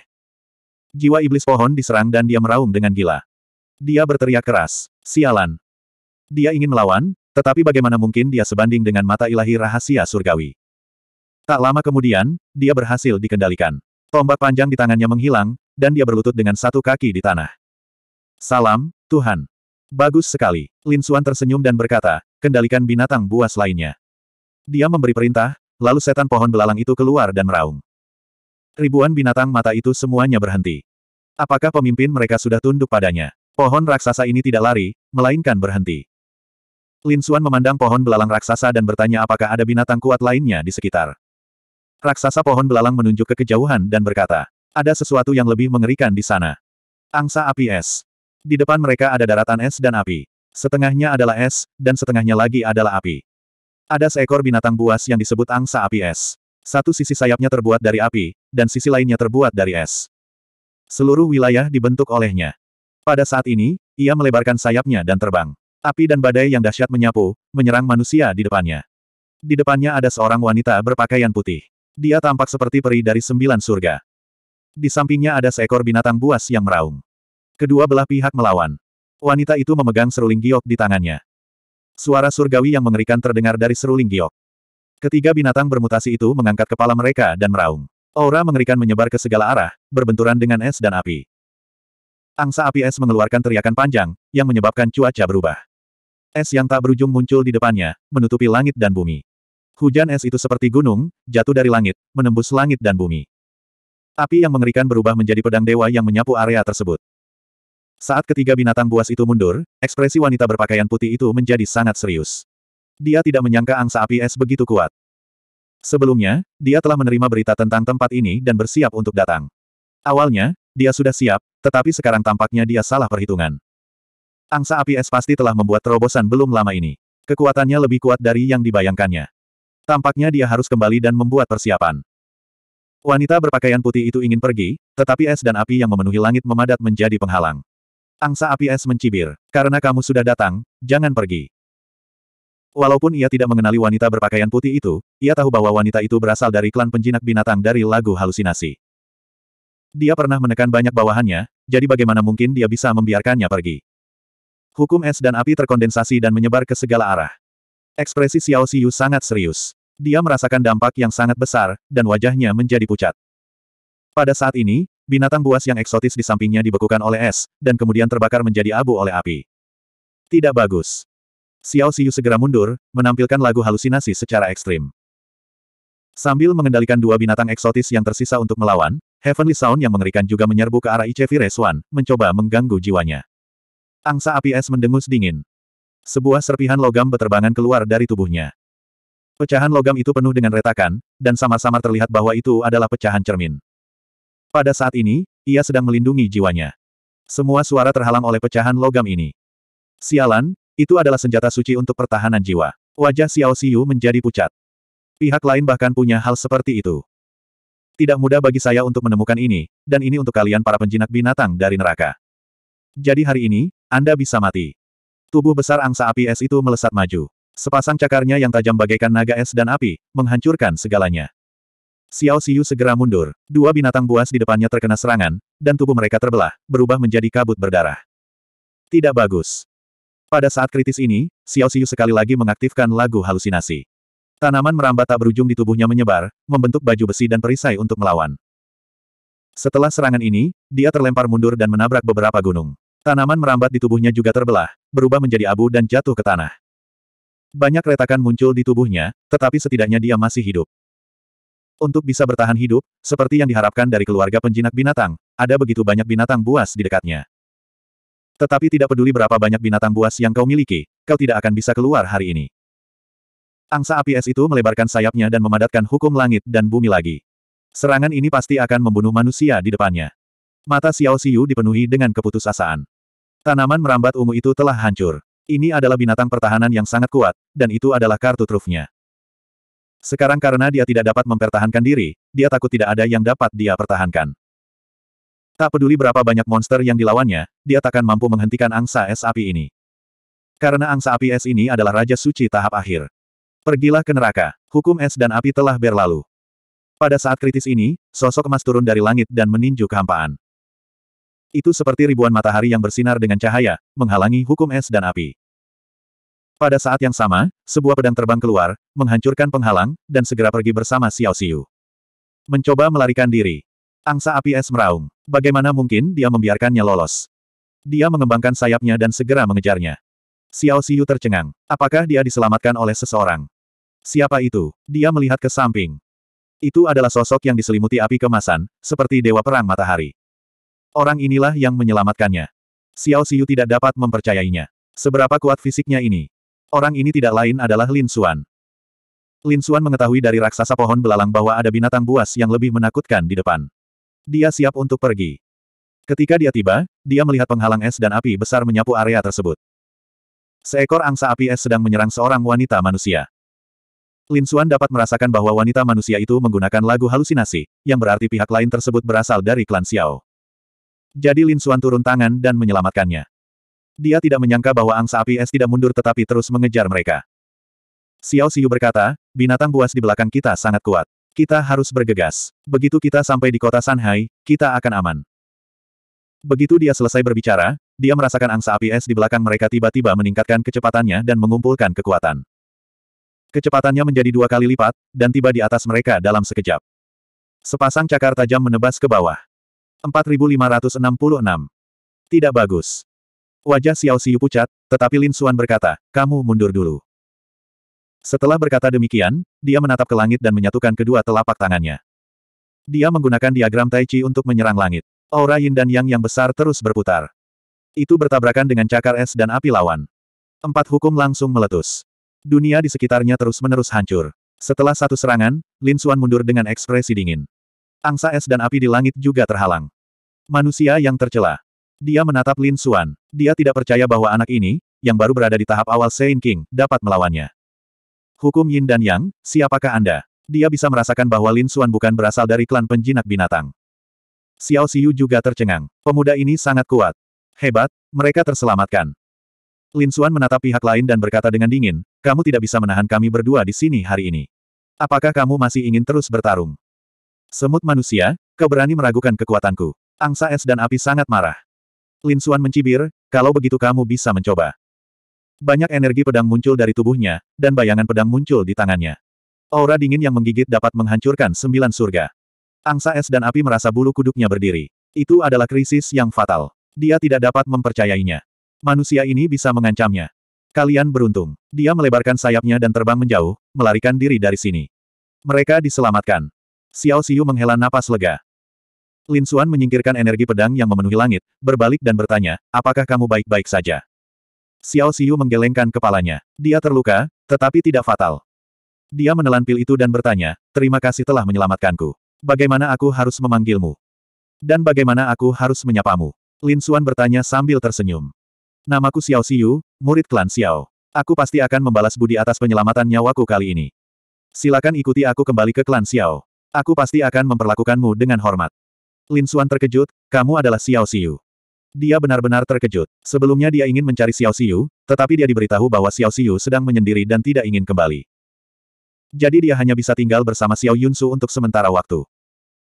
Jiwa iblis pohon diserang dan dia meraung dengan gila. Dia berteriak keras, sialan, dia ingin melawan, tetapi bagaimana mungkin dia sebanding dengan mata ilahi rahasia surgawi. Tak lama kemudian, dia berhasil dikendalikan. Tombak panjang di tangannya menghilang, dan dia berlutut dengan satu kaki di tanah. Salam, Tuhan. Bagus sekali. Lin Suan tersenyum dan berkata, kendalikan binatang buas lainnya. Dia memberi perintah, lalu setan pohon belalang itu keluar dan meraung. Ribuan binatang mata itu semuanya berhenti. Apakah pemimpin mereka sudah tunduk padanya? Pohon raksasa ini tidak lari, melainkan berhenti. Lin Suan memandang pohon belalang raksasa dan bertanya apakah ada binatang kuat lainnya di sekitar. Raksasa pohon belalang menunjuk ke kejauhan dan berkata, ada sesuatu yang lebih mengerikan di sana. Angsa api es. Di depan mereka ada daratan es dan api. Setengahnya adalah es, dan setengahnya lagi adalah api. Ada seekor binatang buas yang disebut angsa api es. Satu sisi sayapnya terbuat dari api, dan sisi lainnya terbuat dari es. Seluruh wilayah dibentuk olehnya. Pada saat ini, ia melebarkan sayapnya dan terbang. Api dan badai yang dahsyat menyapu, menyerang manusia di depannya. Di depannya ada seorang wanita berpakaian putih. Dia tampak seperti peri dari sembilan surga. Di sampingnya ada seekor binatang buas yang meraung. Kedua belah pihak melawan. Wanita itu memegang seruling giok di tangannya. Suara surgawi yang mengerikan terdengar dari seruling giok. Ketiga binatang bermutasi itu mengangkat kepala mereka dan meraung. Aura mengerikan menyebar ke segala arah, berbenturan dengan es dan api. Angsa api es mengeluarkan teriakan panjang, yang menyebabkan cuaca berubah. Es yang tak berujung muncul di depannya, menutupi langit dan bumi. Hujan es itu seperti gunung, jatuh dari langit, menembus langit dan bumi. Api yang mengerikan berubah menjadi pedang dewa yang menyapu area tersebut. Saat ketiga binatang buas itu mundur, ekspresi wanita berpakaian putih itu menjadi sangat serius. Dia tidak menyangka angsa api es begitu kuat. Sebelumnya, dia telah menerima berita tentang tempat ini dan bersiap untuk datang. Awalnya, dia sudah siap, tetapi sekarang tampaknya dia salah perhitungan. Angsa api es pasti telah membuat terobosan belum lama ini. Kekuatannya lebih kuat dari yang dibayangkannya. Tampaknya dia harus kembali dan membuat persiapan. Wanita berpakaian putih itu ingin pergi, tetapi es dan api yang memenuhi langit memadat menjadi penghalang. Angsa api es mencibir, karena kamu sudah datang, jangan pergi. Walaupun ia tidak mengenali wanita berpakaian putih itu, ia tahu bahwa wanita itu berasal dari klan penjinak binatang dari lagu halusinasi. Dia pernah menekan banyak bawahannya, jadi bagaimana mungkin dia bisa membiarkannya pergi. Hukum es dan api terkondensasi dan menyebar ke segala arah. Ekspresi Xiao Xiu sangat serius. Dia merasakan dampak yang sangat besar, dan wajahnya menjadi pucat. Pada saat ini, binatang buas yang eksotis di sampingnya dibekukan oleh es, dan kemudian terbakar menjadi abu oleh api. Tidak bagus. Xiao Xiu segera mundur, menampilkan lagu halusinasi secara ekstrim. Sambil mengendalikan dua binatang eksotis yang tersisa untuk melawan, Heavenly Sound yang mengerikan juga menyerbu ke arah Ichevi Reswan, mencoba mengganggu jiwanya. Angsa api es mendengus dingin. Sebuah serpihan logam beterbangan keluar dari tubuhnya. Pecahan logam itu penuh dengan retakan, dan sama-sama terlihat bahwa itu adalah pecahan cermin. Pada saat ini, ia sedang melindungi jiwanya. Semua suara terhalang oleh pecahan logam ini. Sialan, itu adalah senjata suci untuk pertahanan jiwa. Wajah Xiao Xiu menjadi pucat. Pihak lain bahkan punya hal seperti itu. Tidak mudah bagi saya untuk menemukan ini, dan ini untuk kalian para penjinak binatang dari neraka. Jadi hari ini, anda bisa mati. Tubuh besar angsa api es itu melesat maju. Sepasang cakarnya yang tajam bagaikan naga es dan api, menghancurkan segalanya. Xiao Xiu segera mundur. Dua binatang buas di depannya terkena serangan, dan tubuh mereka terbelah, berubah menjadi kabut berdarah. Tidak bagus. Pada saat kritis ini, Xiao Xiu sekali lagi mengaktifkan lagu halusinasi. Tanaman merambat tak berujung di tubuhnya menyebar, membentuk baju besi dan perisai untuk melawan. Setelah serangan ini, dia terlempar mundur dan menabrak beberapa gunung. Tanaman merambat di tubuhnya juga terbelah, berubah menjadi abu dan jatuh ke tanah. Banyak retakan muncul di tubuhnya, tetapi setidaknya dia masih hidup. Untuk bisa bertahan hidup, seperti yang diharapkan dari keluarga penjinak binatang, ada begitu banyak binatang buas di dekatnya. Tetapi tidak peduli berapa banyak binatang buas yang kau miliki, kau tidak akan bisa keluar hari ini. Angsa api es itu melebarkan sayapnya dan memadatkan hukum langit dan bumi lagi. Serangan ini pasti akan membunuh manusia di depannya. Mata Xiao Xiu dipenuhi dengan keputusasaan. Tanaman merambat ungu itu telah hancur. Ini adalah binatang pertahanan yang sangat kuat, dan itu adalah kartu trufnya. Sekarang karena dia tidak dapat mempertahankan diri, dia takut tidak ada yang dapat dia pertahankan. Tak peduli berapa banyak monster yang dilawannya, dia takkan mampu menghentikan angsa es api ini. Karena angsa api es ini adalah Raja Suci tahap akhir. Pergilah ke neraka, hukum es dan api telah berlalu. Pada saat kritis ini, sosok emas turun dari langit dan meninju kehampaan. Itu seperti ribuan matahari yang bersinar dengan cahaya, menghalangi hukum es dan api. Pada saat yang sama, sebuah pedang terbang keluar, menghancurkan penghalang, dan segera pergi bersama Xiao Xiu. Mencoba melarikan diri. Angsa api es meraung. Bagaimana mungkin dia membiarkannya lolos? Dia mengembangkan sayapnya dan segera mengejarnya. Xiao Xiu tercengang. Apakah dia diselamatkan oleh seseorang? Siapa itu? Dia melihat ke samping. Itu adalah sosok yang diselimuti api kemasan, seperti dewa perang matahari. Orang inilah yang menyelamatkannya. Xiao Xiu tidak dapat mempercayainya. Seberapa kuat fisiknya ini? Orang ini tidak lain adalah Lin Xuan. Lin Xuan mengetahui dari raksasa pohon belalang bahwa ada binatang buas yang lebih menakutkan di depan. Dia siap untuk pergi. Ketika dia tiba, dia melihat penghalang es dan api besar menyapu area tersebut. Seekor angsa api es sedang menyerang seorang wanita manusia. Lin Xuan dapat merasakan bahwa wanita manusia itu menggunakan lagu halusinasi, yang berarti pihak lain tersebut berasal dari klan Xiao. Jadi Lin Suan turun tangan dan menyelamatkannya. Dia tidak menyangka bahwa angsa api es tidak mundur tetapi terus mengejar mereka. Xiao Xiu berkata, binatang buas di belakang kita sangat kuat. Kita harus bergegas. Begitu kita sampai di kota Shanghai, kita akan aman. Begitu dia selesai berbicara, dia merasakan angsa api es di belakang mereka tiba-tiba meningkatkan kecepatannya dan mengumpulkan kekuatan. Kecepatannya menjadi dua kali lipat, dan tiba di atas mereka dalam sekejap. Sepasang cakar tajam menebas ke bawah. 4566. Tidak bagus. Wajah Xiao Xiu pucat, tetapi Lin Xuan berkata, kamu mundur dulu. Setelah berkata demikian, dia menatap ke langit dan menyatukan kedua telapak tangannya. Dia menggunakan diagram Tai Chi untuk menyerang langit. Aura yin dan yang yang besar terus berputar. Itu bertabrakan dengan cakar es dan api lawan. Empat hukum langsung meletus. Dunia di sekitarnya terus-menerus hancur. Setelah satu serangan, Lin Xuan mundur dengan ekspresi dingin. Angsa es dan api di langit juga terhalang. Manusia yang tercela. Dia menatap Lin Xuan. Dia tidak percaya bahwa anak ini, yang baru berada di tahap awal Sein King, dapat melawannya. Hukum Yin dan Yang, siapakah Anda? Dia bisa merasakan bahwa Lin Xuan bukan berasal dari klan penjinak binatang. Xiao Xiu juga tercengang. Pemuda ini sangat kuat. Hebat, mereka terselamatkan. Lin Xuan menatap pihak lain dan berkata dengan dingin, kamu tidak bisa menahan kami berdua di sini hari ini. Apakah kamu masih ingin terus bertarung? Semut manusia, kau meragukan kekuatanku. Angsa es dan api sangat marah. Lin Suan mencibir, kalau begitu kamu bisa mencoba. Banyak energi pedang muncul dari tubuhnya, dan bayangan pedang muncul di tangannya. Aura dingin yang menggigit dapat menghancurkan sembilan surga. Angsa es dan api merasa bulu kuduknya berdiri. Itu adalah krisis yang fatal. Dia tidak dapat mempercayainya. Manusia ini bisa mengancamnya. Kalian beruntung. Dia melebarkan sayapnya dan terbang menjauh, melarikan diri dari sini. Mereka diselamatkan. Xiao Xiu menghela napas lega. Lin Xuan menyingkirkan energi pedang yang memenuhi langit, berbalik dan bertanya, apakah kamu baik-baik saja? Xiao Xiu menggelengkan kepalanya. Dia terluka, tetapi tidak fatal. Dia menelan pil itu dan bertanya, terima kasih telah menyelamatkanku. Bagaimana aku harus memanggilmu? Dan bagaimana aku harus menyapamu? Lin Xuan bertanya sambil tersenyum. Namaku Xiao Xiu, murid klan Xiao. Aku pasti akan membalas budi atas penyelamatan nyawaku kali ini. Silakan ikuti aku kembali ke klan Xiao. Aku pasti akan memperlakukanmu dengan hormat. Lin Suan terkejut, kamu adalah Xiao Xiu. Dia benar-benar terkejut. Sebelumnya dia ingin mencari Xiao Xiu, tetapi dia diberitahu bahwa Xiao Xiu sedang menyendiri dan tidak ingin kembali. Jadi dia hanya bisa tinggal bersama Xiao Yunsu untuk sementara waktu.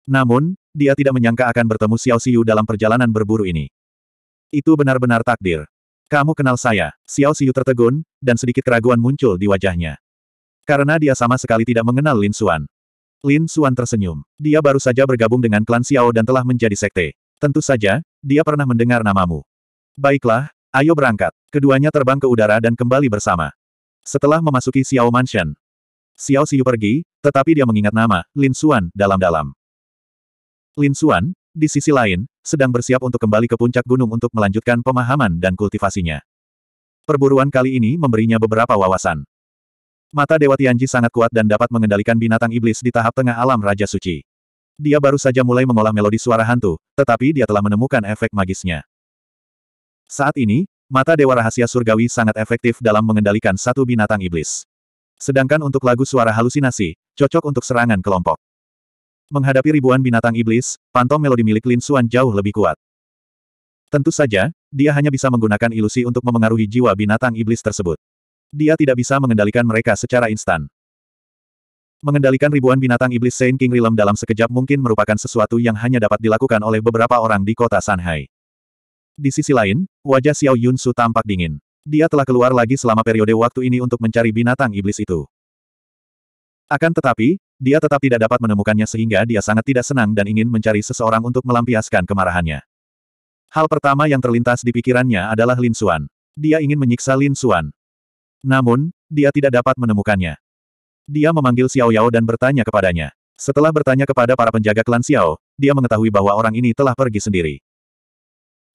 Namun, dia tidak menyangka akan bertemu Xiao Xiu dalam perjalanan berburu ini. Itu benar-benar takdir. Kamu kenal saya, Xiao Xiu tertegun, dan sedikit keraguan muncul di wajahnya. Karena dia sama sekali tidak mengenal Lin Suan. Lin Suan tersenyum. Dia baru saja bergabung dengan klan Xiao dan telah menjadi sekte. Tentu saja, dia pernah mendengar namamu. Baiklah, ayo berangkat. Keduanya terbang ke udara dan kembali bersama. Setelah memasuki Xiao Mansion, Xiao Xiu pergi, tetapi dia mengingat nama, Lin Suan dalam-dalam. Lin Suan, di sisi lain, sedang bersiap untuk kembali ke puncak gunung untuk melanjutkan pemahaman dan kultivasinya. Perburuan kali ini memberinya beberapa wawasan. Mata Dewa Tianji sangat kuat dan dapat mengendalikan binatang iblis di tahap tengah alam Raja Suci. Dia baru saja mulai mengolah melodi suara hantu, tetapi dia telah menemukan efek magisnya. Saat ini, mata Dewa Rahasia Surgawi sangat efektif dalam mengendalikan satu binatang iblis. Sedangkan untuk lagu suara halusinasi, cocok untuk serangan kelompok. Menghadapi ribuan binatang iblis, pantom melodi milik Lin Xuan jauh lebih kuat. Tentu saja, dia hanya bisa menggunakan ilusi untuk memengaruhi jiwa binatang iblis tersebut. Dia tidak bisa mengendalikan mereka secara instan. Mengendalikan ribuan binatang iblis Saint King Realm dalam sekejap mungkin merupakan sesuatu yang hanya dapat dilakukan oleh beberapa orang di kota Shanghai. Di sisi lain, wajah Xiao Yun Su tampak dingin. Dia telah keluar lagi selama periode waktu ini untuk mencari binatang iblis itu. Akan tetapi, dia tetap tidak dapat menemukannya sehingga dia sangat tidak senang dan ingin mencari seseorang untuk melampiaskan kemarahannya. Hal pertama yang terlintas di pikirannya adalah Lin Xuan. Dia ingin menyiksa Lin Xuan. Namun, dia tidak dapat menemukannya. Dia memanggil Xiao Yao dan bertanya kepadanya. Setelah bertanya kepada para penjaga klan Xiao, dia mengetahui bahwa orang ini telah pergi sendiri.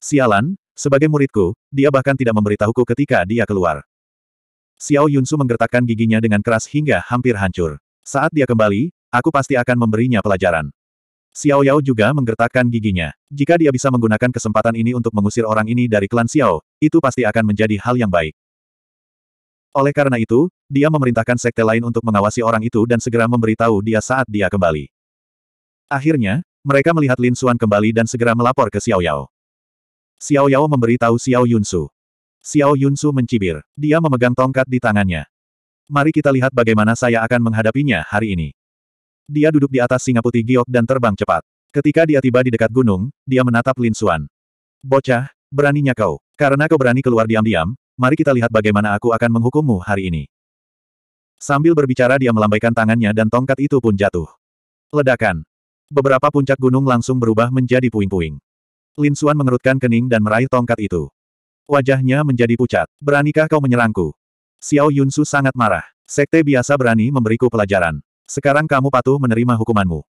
Sialan, sebagai muridku, dia bahkan tidak memberitahuku ketika dia keluar. Xiao Yunsu menggertakkan giginya dengan keras hingga hampir hancur. Saat dia kembali, aku pasti akan memberinya pelajaran. Xiao Yao juga menggertakkan giginya. Jika dia bisa menggunakan kesempatan ini untuk mengusir orang ini dari klan Xiao, itu pasti akan menjadi hal yang baik. Oleh karena itu, dia memerintahkan sekte lain untuk mengawasi orang itu dan segera memberitahu dia saat dia kembali. Akhirnya, mereka melihat Lin Xuan kembali dan segera melapor ke Xiao Yao. Xiao Yao memberitahu Xiao Yunsu. Xiao Yunsu mencibir. Dia memegang tongkat di tangannya. Mari kita lihat bagaimana saya akan menghadapinya hari ini. Dia duduk di atas singa putih giok dan terbang cepat. Ketika dia tiba di dekat gunung, dia menatap Lin Xuan. Bocah, beraninya kau. Karena kau berani keluar diam-diam, mari kita lihat bagaimana aku akan menghukummu hari ini. Sambil berbicara dia melambaikan tangannya dan tongkat itu pun jatuh. Ledakan. Beberapa puncak gunung langsung berubah menjadi puing-puing. Lin Xuan mengerutkan kening dan meraih tongkat itu. Wajahnya menjadi pucat. Beranikah kau menyerangku? Xiao Yunsu sangat marah. Sekte biasa berani memberiku pelajaran. Sekarang kamu patuh menerima hukumanmu.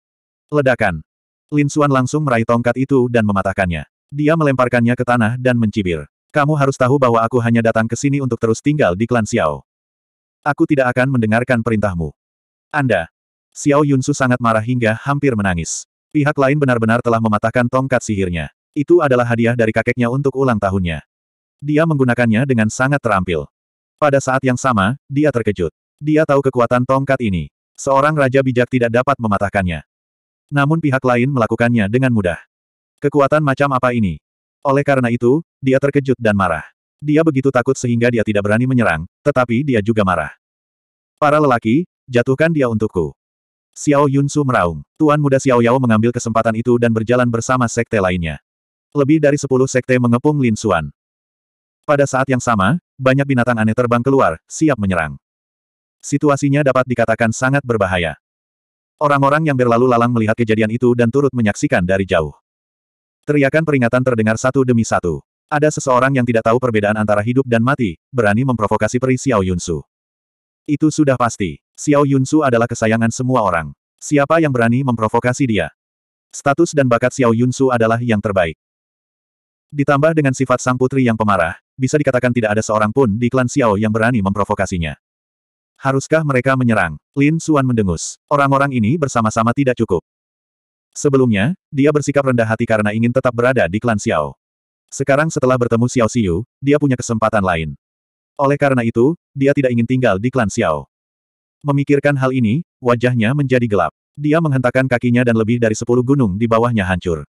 Ledakan. Lin Xuan langsung meraih tongkat itu dan mematahkannya. Dia melemparkannya ke tanah dan mencibir. Kamu harus tahu bahwa aku hanya datang ke sini untuk terus tinggal di klan Xiao. Aku tidak akan mendengarkan perintahmu. Anda. Xiao Yunsu sangat marah hingga hampir menangis. Pihak lain benar-benar telah mematahkan tongkat sihirnya. Itu adalah hadiah dari kakeknya untuk ulang tahunnya. Dia menggunakannya dengan sangat terampil. Pada saat yang sama, dia terkejut. Dia tahu kekuatan tongkat ini. Seorang raja bijak tidak dapat mematahkannya. Namun pihak lain melakukannya dengan mudah. Kekuatan macam apa ini? Oleh karena itu, dia terkejut dan marah. Dia begitu takut sehingga dia tidak berani menyerang, tetapi dia juga marah. Para lelaki, jatuhkan dia untukku. Xiao Yunsu meraung. Tuan muda Xiao Yao mengambil kesempatan itu dan berjalan bersama sekte lainnya. Lebih dari sepuluh sekte mengepung Lin Xuan. Pada saat yang sama, banyak binatang aneh terbang keluar, siap menyerang. Situasinya dapat dikatakan sangat berbahaya. Orang-orang yang berlalu lalang melihat kejadian itu dan turut menyaksikan dari jauh. Teriakan peringatan terdengar satu demi satu. Ada seseorang yang tidak tahu perbedaan antara hidup dan mati, berani memprovokasi peri Xiao Yunsu. Itu sudah pasti. Xiao Yunsu adalah kesayangan semua orang. Siapa yang berani memprovokasi dia? Status dan bakat Xiao Yunsu adalah yang terbaik. Ditambah dengan sifat sang putri yang pemarah, bisa dikatakan tidak ada seorang pun di klan Xiao yang berani memprovokasinya. Haruskah mereka menyerang? Lin Xuan mendengus. Orang-orang ini bersama-sama tidak cukup. Sebelumnya, dia bersikap rendah hati karena ingin tetap berada di klan Xiao. Sekarang setelah bertemu Xiao Xiu, dia punya kesempatan lain. Oleh karena itu, dia tidak ingin tinggal di klan Xiao. Memikirkan hal ini, wajahnya menjadi gelap. Dia menghentakkan kakinya dan lebih dari sepuluh gunung di bawahnya hancur.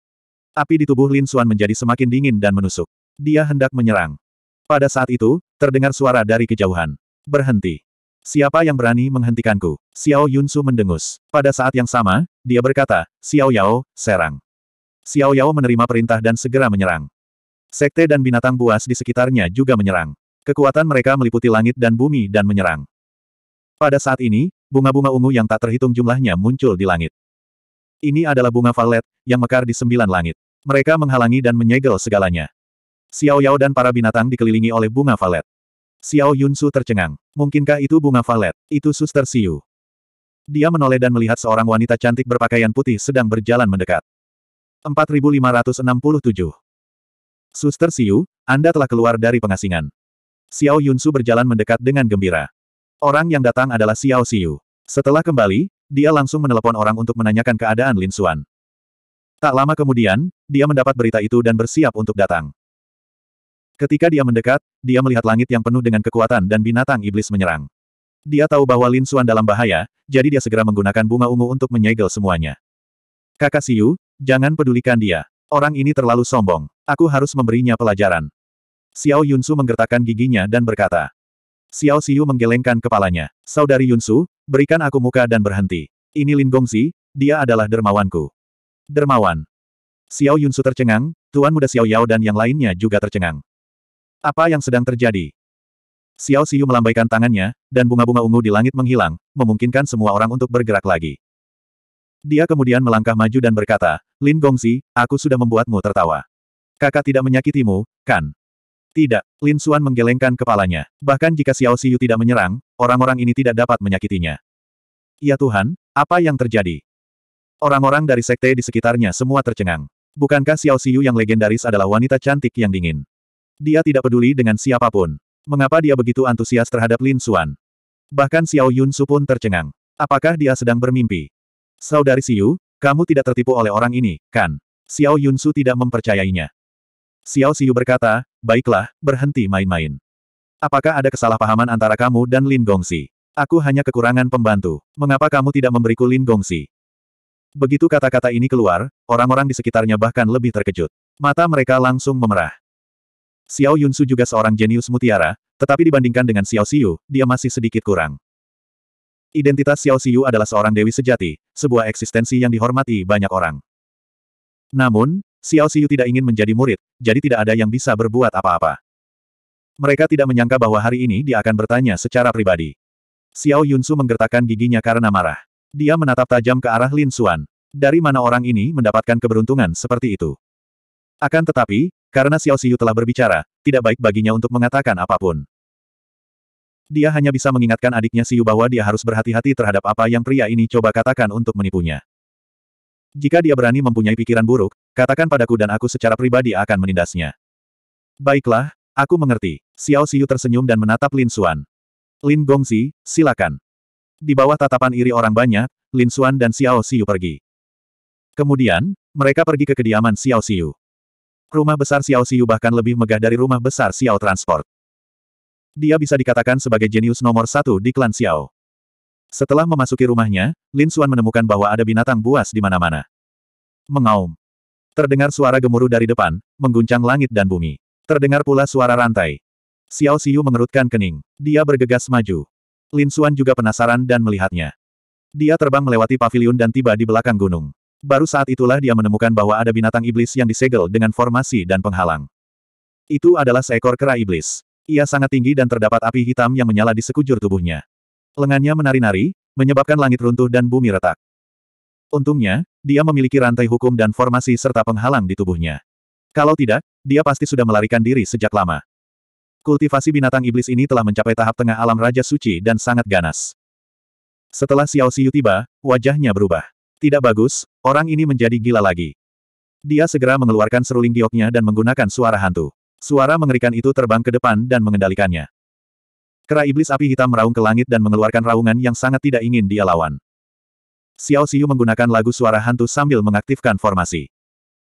Api di tubuh Lin Xuan menjadi semakin dingin dan menusuk. Dia hendak menyerang. Pada saat itu, terdengar suara dari kejauhan. Berhenti. Siapa yang berani menghentikanku? Xiao Yunsu mendengus. Pada saat yang sama, dia berkata, Xiao Yao, serang. Xiao Yao menerima perintah dan segera menyerang. Sekte dan binatang buas di sekitarnya juga menyerang. Kekuatan mereka meliputi langit dan bumi dan menyerang. Pada saat ini, bunga-bunga ungu yang tak terhitung jumlahnya muncul di langit. Ini adalah bunga valet, yang mekar di sembilan langit. Mereka menghalangi dan menyegel segalanya. Xiao Yao dan para binatang dikelilingi oleh bunga valet. Xiao Yunsu tercengang. Mungkinkah itu bunga valet? Itu suster Siu. Dia menoleh dan melihat seorang wanita cantik berpakaian putih sedang berjalan mendekat. 4567. Suster Siu, Anda telah keluar dari pengasingan. Xiao Yunsu berjalan mendekat dengan gembira. Orang yang datang adalah Xiao Siu. Setelah kembali, dia langsung menelepon orang untuk menanyakan keadaan Lin Xuan. Tak lama kemudian, dia mendapat berita itu dan bersiap untuk datang. Ketika dia mendekat, dia melihat langit yang penuh dengan kekuatan dan binatang iblis menyerang. Dia tahu bahwa Lin Xuan dalam bahaya, jadi dia segera menggunakan bunga ungu untuk menyegel semuanya. Kakak Siu, jangan pedulikan dia. Orang ini terlalu sombong. Aku harus memberinya pelajaran. Xiao Yunsu menggertakkan giginya dan berkata. Xiao Siu menggelengkan kepalanya. Saudari Yunsu, berikan aku muka dan berhenti. Ini Lin Gongzi, dia adalah dermawanku. Dermawan. Xiao Yunsu tercengang, Tuan Muda Xiao Yao dan yang lainnya juga tercengang. Apa yang sedang terjadi? Xiao Xiu melambaikan tangannya, dan bunga-bunga ungu di langit menghilang, memungkinkan semua orang untuk bergerak lagi. Dia kemudian melangkah maju dan berkata, Lin Gongzi, aku sudah membuatmu tertawa. Kakak tidak menyakitimu, kan? Tidak, Lin Xuan menggelengkan kepalanya. Bahkan jika Xiao Xiu tidak menyerang, orang-orang ini tidak dapat menyakitinya. Ya Tuhan, apa yang terjadi? Orang-orang dari sekte di sekitarnya semua tercengang. Bukankah Xiao Xiu yang legendaris adalah wanita cantik yang dingin? Dia tidak peduli dengan siapapun. Mengapa dia begitu antusias terhadap Lin Xuan? Bahkan Xiao Yun Su pun tercengang. Apakah dia sedang bermimpi? Saudari Xiu, kamu tidak tertipu oleh orang ini, kan? Xiao Yun Su tidak mempercayainya. Xiao Xiu berkata, baiklah, berhenti main-main. Apakah ada kesalahpahaman antara kamu dan Lin Gongsi? Aku hanya kekurangan pembantu. Mengapa kamu tidak memberiku Lin Gongsi? Begitu kata-kata ini keluar, orang-orang di sekitarnya bahkan lebih terkejut. Mata mereka langsung memerah. Xiao Yunsu juga seorang jenius mutiara, tetapi dibandingkan dengan Xiao Xiu, dia masih sedikit kurang. Identitas Xiao Xiu adalah seorang dewi sejati, sebuah eksistensi yang dihormati banyak orang. Namun, Xiao Xiu tidak ingin menjadi murid, jadi tidak ada yang bisa berbuat apa-apa. Mereka tidak menyangka bahwa hari ini dia akan bertanya secara pribadi. Xiao Yunsu menggertakkan giginya karena marah. Dia menatap tajam ke arah Lin Xuan. Dari mana orang ini mendapatkan keberuntungan seperti itu? Akan tetapi, karena Xiao Xiu telah berbicara, tidak baik baginya untuk mengatakan apapun. Dia hanya bisa mengingatkan adiknya Xiu bahwa dia harus berhati-hati terhadap apa yang pria ini coba katakan untuk menipunya. Jika dia berani mempunyai pikiran buruk, katakan padaku dan aku secara pribadi akan menindasnya. Baiklah, aku mengerti. Xiao Xiu tersenyum dan menatap Lin Xuan. Lin Gongzi, silakan. Di bawah tatapan iri orang banyak, Lin Xuan dan Xiao Xiu pergi. Kemudian, mereka pergi ke kediaman Xiao Xiu. Rumah besar Xiao Xiu bahkan lebih megah dari rumah besar Xiao Transport. Dia bisa dikatakan sebagai jenius nomor satu di klan Xiao. Setelah memasuki rumahnya, Lin Xuan menemukan bahwa ada binatang buas di mana-mana. Mengaum. Terdengar suara gemuruh dari depan, mengguncang langit dan bumi. Terdengar pula suara rantai. Xiao Xiu mengerutkan kening. Dia bergegas maju. Lin Xuan juga penasaran dan melihatnya. Dia terbang melewati paviliun dan tiba di belakang gunung. Baru saat itulah dia menemukan bahwa ada binatang iblis yang disegel dengan formasi dan penghalang. Itu adalah seekor kera iblis. Ia sangat tinggi dan terdapat api hitam yang menyala di sekujur tubuhnya. Lengannya menari-nari, menyebabkan langit runtuh dan bumi retak. Untungnya, dia memiliki rantai hukum dan formasi serta penghalang di tubuhnya. Kalau tidak, dia pasti sudah melarikan diri sejak lama. Kultivasi binatang iblis ini telah mencapai tahap tengah alam Raja Suci dan sangat ganas. Setelah Xiao Siyu tiba, wajahnya berubah. Tidak bagus, orang ini menjadi gila lagi. Dia segera mengeluarkan seruling gioknya dan menggunakan suara hantu. Suara mengerikan itu terbang ke depan dan mengendalikannya. Kera iblis api hitam meraung ke langit dan mengeluarkan raungan yang sangat tidak ingin dia lawan. Xiao Xiu menggunakan lagu suara hantu sambil mengaktifkan formasi.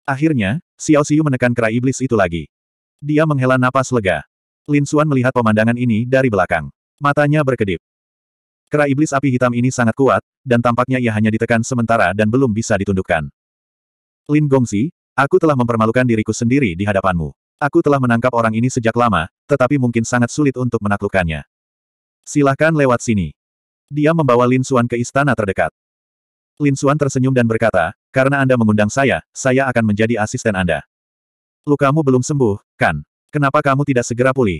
Akhirnya, Xiao Xiu menekan kera iblis itu lagi. Dia menghela napas lega. Lin Xuan melihat pemandangan ini dari belakang. Matanya berkedip. Kera iblis api hitam ini sangat kuat, dan tampaknya ia hanya ditekan sementara dan belum bisa ditundukkan. Lin Gongzi, aku telah mempermalukan diriku sendiri di hadapanmu. Aku telah menangkap orang ini sejak lama, tetapi mungkin sangat sulit untuk menaklukkannya. Silahkan lewat sini. Dia membawa Lin Xuan ke istana terdekat. Lin Xuan tersenyum dan berkata, karena Anda mengundang saya, saya akan menjadi asisten Anda. Lukamu belum sembuh, kan? Kenapa kamu tidak segera pulih?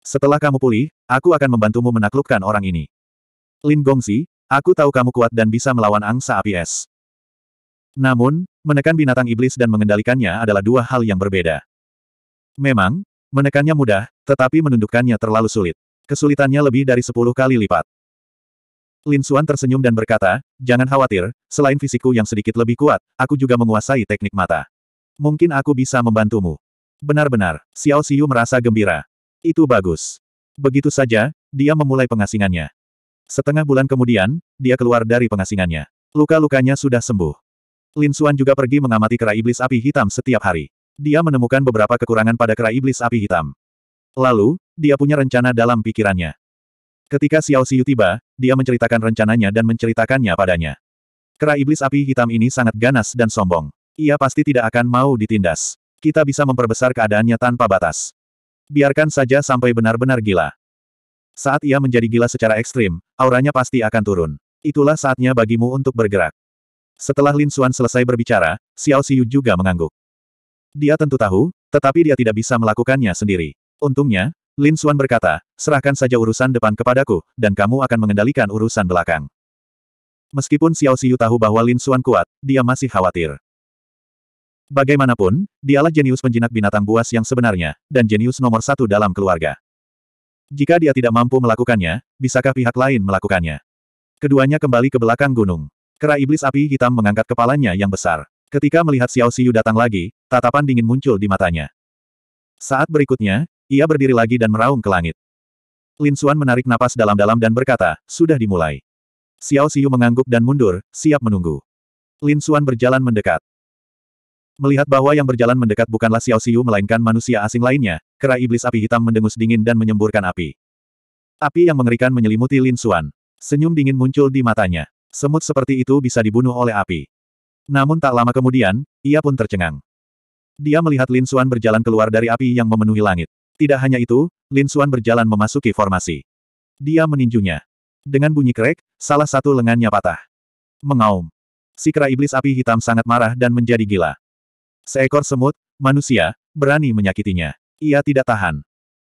Setelah kamu pulih, aku akan membantumu menaklukkan orang ini. Lin Gongzi, aku tahu kamu kuat dan bisa melawan angsa api es. Namun, menekan binatang iblis dan mengendalikannya adalah dua hal yang berbeda. Memang, menekannya mudah, tetapi menundukkannya terlalu sulit. Kesulitannya lebih dari sepuluh kali lipat. Lin Xuan tersenyum dan berkata, jangan khawatir, selain fisikku yang sedikit lebih kuat, aku juga menguasai teknik mata. Mungkin aku bisa membantumu. Benar-benar, Xiao Xiu merasa gembira. Itu bagus. Begitu saja, dia memulai pengasingannya. Setengah bulan kemudian, dia keluar dari pengasingannya. Luka-lukanya sudah sembuh. Lin Suan juga pergi mengamati kera iblis api hitam setiap hari. Dia menemukan beberapa kekurangan pada kera iblis api hitam. Lalu, dia punya rencana dalam pikirannya. Ketika Xiao Xiu tiba, dia menceritakan rencananya dan menceritakannya padanya. Kera iblis api hitam ini sangat ganas dan sombong. Ia pasti tidak akan mau ditindas. Kita bisa memperbesar keadaannya tanpa batas. Biarkan saja sampai benar-benar gila. Saat ia menjadi gila secara ekstrim, auranya pasti akan turun. Itulah saatnya bagimu untuk bergerak. Setelah Lin Xuan selesai berbicara, Xiao Xiu juga mengangguk. Dia tentu tahu, tetapi dia tidak bisa melakukannya sendiri. Untungnya, Lin Xuan berkata, serahkan saja urusan depan kepadaku, dan kamu akan mengendalikan urusan belakang. Meskipun Xiao Xiu tahu bahwa Lin Xuan kuat, dia masih khawatir. Bagaimanapun, dialah jenius penjinak binatang buas yang sebenarnya, dan jenius nomor satu dalam keluarga. Jika dia tidak mampu melakukannya, bisakah pihak lain melakukannya? Keduanya kembali ke belakang gunung. Kera iblis api hitam mengangkat kepalanya yang besar. Ketika melihat Xiao Xiu datang lagi, tatapan dingin muncul di matanya. Saat berikutnya, ia berdiri lagi dan meraung ke langit. Lin Xuan menarik napas dalam-dalam dan berkata, sudah dimulai. Xiao Xiu mengangguk dan mundur, siap menunggu. Lin Xuan berjalan mendekat. Melihat bahwa yang berjalan mendekat bukanlah Xiao Xiu melainkan manusia asing lainnya, kera iblis api hitam mendengus dingin dan menyemburkan api. Api yang mengerikan menyelimuti Lin Xuan. Senyum dingin muncul di matanya. Semut seperti itu bisa dibunuh oleh api. Namun tak lama kemudian, ia pun tercengang. Dia melihat Lin Xuan berjalan keluar dari api yang memenuhi langit. Tidak hanya itu, Lin Xuan berjalan memasuki formasi. Dia meninjunya. Dengan bunyi krek, salah satu lengannya patah. Mengaum. Si kera iblis api hitam sangat marah dan menjadi gila. Seekor semut, manusia, berani menyakitinya. Ia tidak tahan.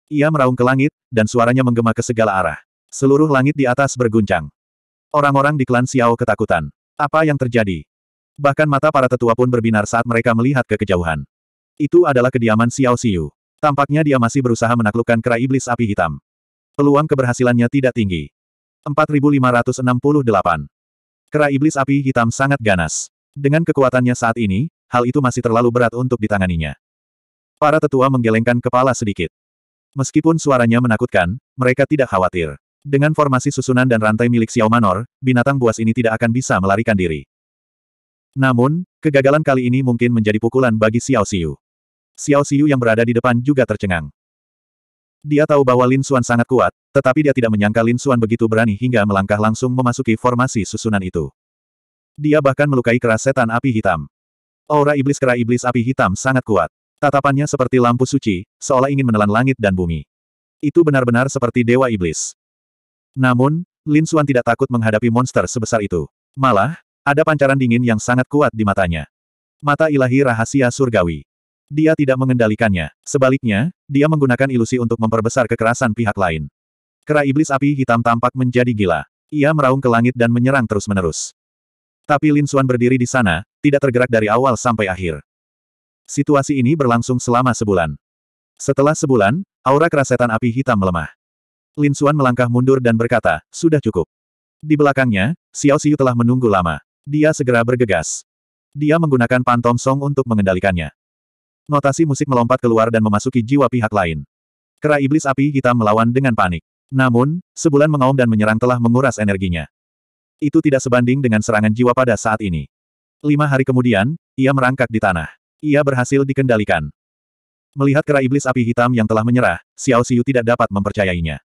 Ia meraung ke langit, dan suaranya menggema ke segala arah. Seluruh langit di atas berguncang. Orang-orang di klan Xiao ketakutan. Apa yang terjadi? Bahkan mata para tetua pun berbinar saat mereka melihat ke kejauhan. Itu adalah kediaman Xiao Xiu. Tampaknya dia masih berusaha menaklukkan kera iblis api hitam. Peluang keberhasilannya tidak tinggi. 4568. Kera iblis api hitam sangat ganas. Dengan kekuatannya saat ini, hal itu masih terlalu berat untuk ditanganinya. Para tetua menggelengkan kepala sedikit. Meskipun suaranya menakutkan, mereka tidak khawatir. Dengan formasi susunan dan rantai milik Xiao Manor, binatang buas ini tidak akan bisa melarikan diri. Namun, kegagalan kali ini mungkin menjadi pukulan bagi Xiao Xiu. Xiao Xiu yang berada di depan juga tercengang. Dia tahu bahwa Lin Xuan sangat kuat, tetapi dia tidak menyangka Lin Xuan begitu berani hingga melangkah langsung memasuki formasi susunan itu. Dia bahkan melukai keras setan api hitam. Aura iblis kera iblis api hitam sangat kuat. Tatapannya seperti lampu suci, seolah ingin menelan langit dan bumi. Itu benar-benar seperti dewa iblis. Namun, Lin Xuan tidak takut menghadapi monster sebesar itu. Malah, ada pancaran dingin yang sangat kuat di matanya. Mata ilahi rahasia surgawi. Dia tidak mengendalikannya. Sebaliknya, dia menggunakan ilusi untuk memperbesar kekerasan pihak lain. Kera iblis api hitam tampak menjadi gila. Ia meraung ke langit dan menyerang terus-menerus. Tapi Lin Xuan berdiri di sana, tidak tergerak dari awal sampai akhir. Situasi ini berlangsung selama sebulan. Setelah sebulan, aura kerasetan api hitam melemah. Lin Xuan melangkah mundur dan berkata, sudah cukup. Di belakangnya, Xiao Xiu telah menunggu lama. Dia segera bergegas. Dia menggunakan pantom song untuk mengendalikannya. Notasi musik melompat keluar dan memasuki jiwa pihak lain. Kera iblis api hitam melawan dengan panik. Namun, sebulan mengaum dan menyerang telah menguras energinya. Itu tidak sebanding dengan serangan jiwa pada saat ini. Lima hari kemudian, ia merangkak di tanah. Ia berhasil dikendalikan. Melihat kera iblis api hitam yang telah menyerah, Xiao Xiu tidak dapat mempercayainya.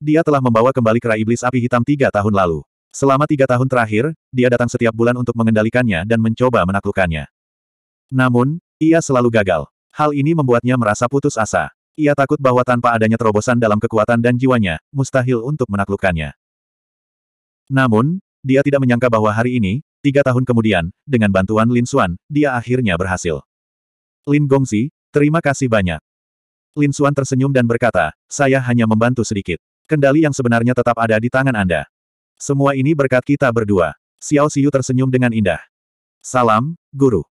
Dia telah membawa kembali kera iblis api hitam tiga tahun lalu. Selama tiga tahun terakhir, dia datang setiap bulan untuk mengendalikannya dan mencoba menaklukkannya. Namun, ia selalu gagal. Hal ini membuatnya merasa putus asa. Ia takut bahwa tanpa adanya terobosan dalam kekuatan dan jiwanya, mustahil untuk menaklukkannya. Namun, dia tidak menyangka bahwa hari ini, Tiga tahun kemudian, dengan bantuan Lin Xuan, dia akhirnya berhasil. Lin Gongzi, terima kasih banyak. Lin Xuan tersenyum dan berkata, saya hanya membantu sedikit. Kendali yang sebenarnya tetap ada di tangan Anda. Semua ini berkat kita berdua. Xiao Xiu tersenyum dengan indah. Salam, Guru.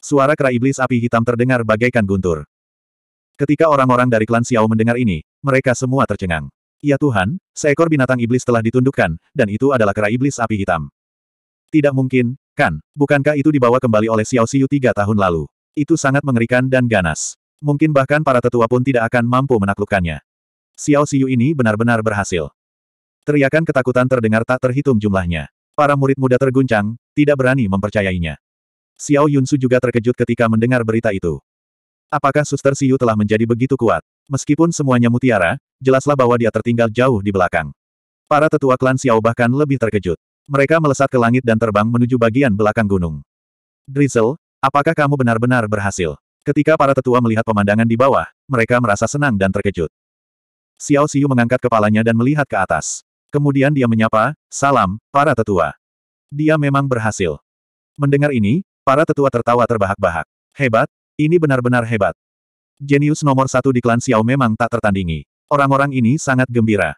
Suara kera iblis api hitam terdengar bagaikan guntur. Ketika orang-orang dari klan Xiao mendengar ini, mereka semua tercengang. Ya Tuhan, seekor binatang iblis telah ditundukkan, dan itu adalah kera iblis api hitam. Tidak mungkin, kan? Bukankah itu dibawa kembali oleh Xiao Xiu tiga tahun lalu? Itu sangat mengerikan dan ganas. Mungkin bahkan para tetua pun tidak akan mampu menaklukkannya. Xiao Xiu ini benar-benar berhasil. Teriakan ketakutan terdengar tak terhitung jumlahnya. Para murid muda terguncang, tidak berani mempercayainya. Xiao Yunsu juga terkejut ketika mendengar berita itu. Apakah suster Xiu telah menjadi begitu kuat? Meskipun semuanya mutiara, jelaslah bahwa dia tertinggal jauh di belakang. Para tetua klan Xiao bahkan lebih terkejut. Mereka melesat ke langit dan terbang menuju bagian belakang gunung. Drizzle, apakah kamu benar-benar berhasil? Ketika para tetua melihat pemandangan di bawah, mereka merasa senang dan terkejut. Xiao Xiu mengangkat kepalanya dan melihat ke atas. Kemudian dia menyapa, salam, para tetua. Dia memang berhasil. Mendengar ini, para tetua tertawa terbahak-bahak. Hebat, ini benar-benar hebat. Jenius nomor satu di klan Xiao memang tak tertandingi. Orang-orang ini sangat gembira.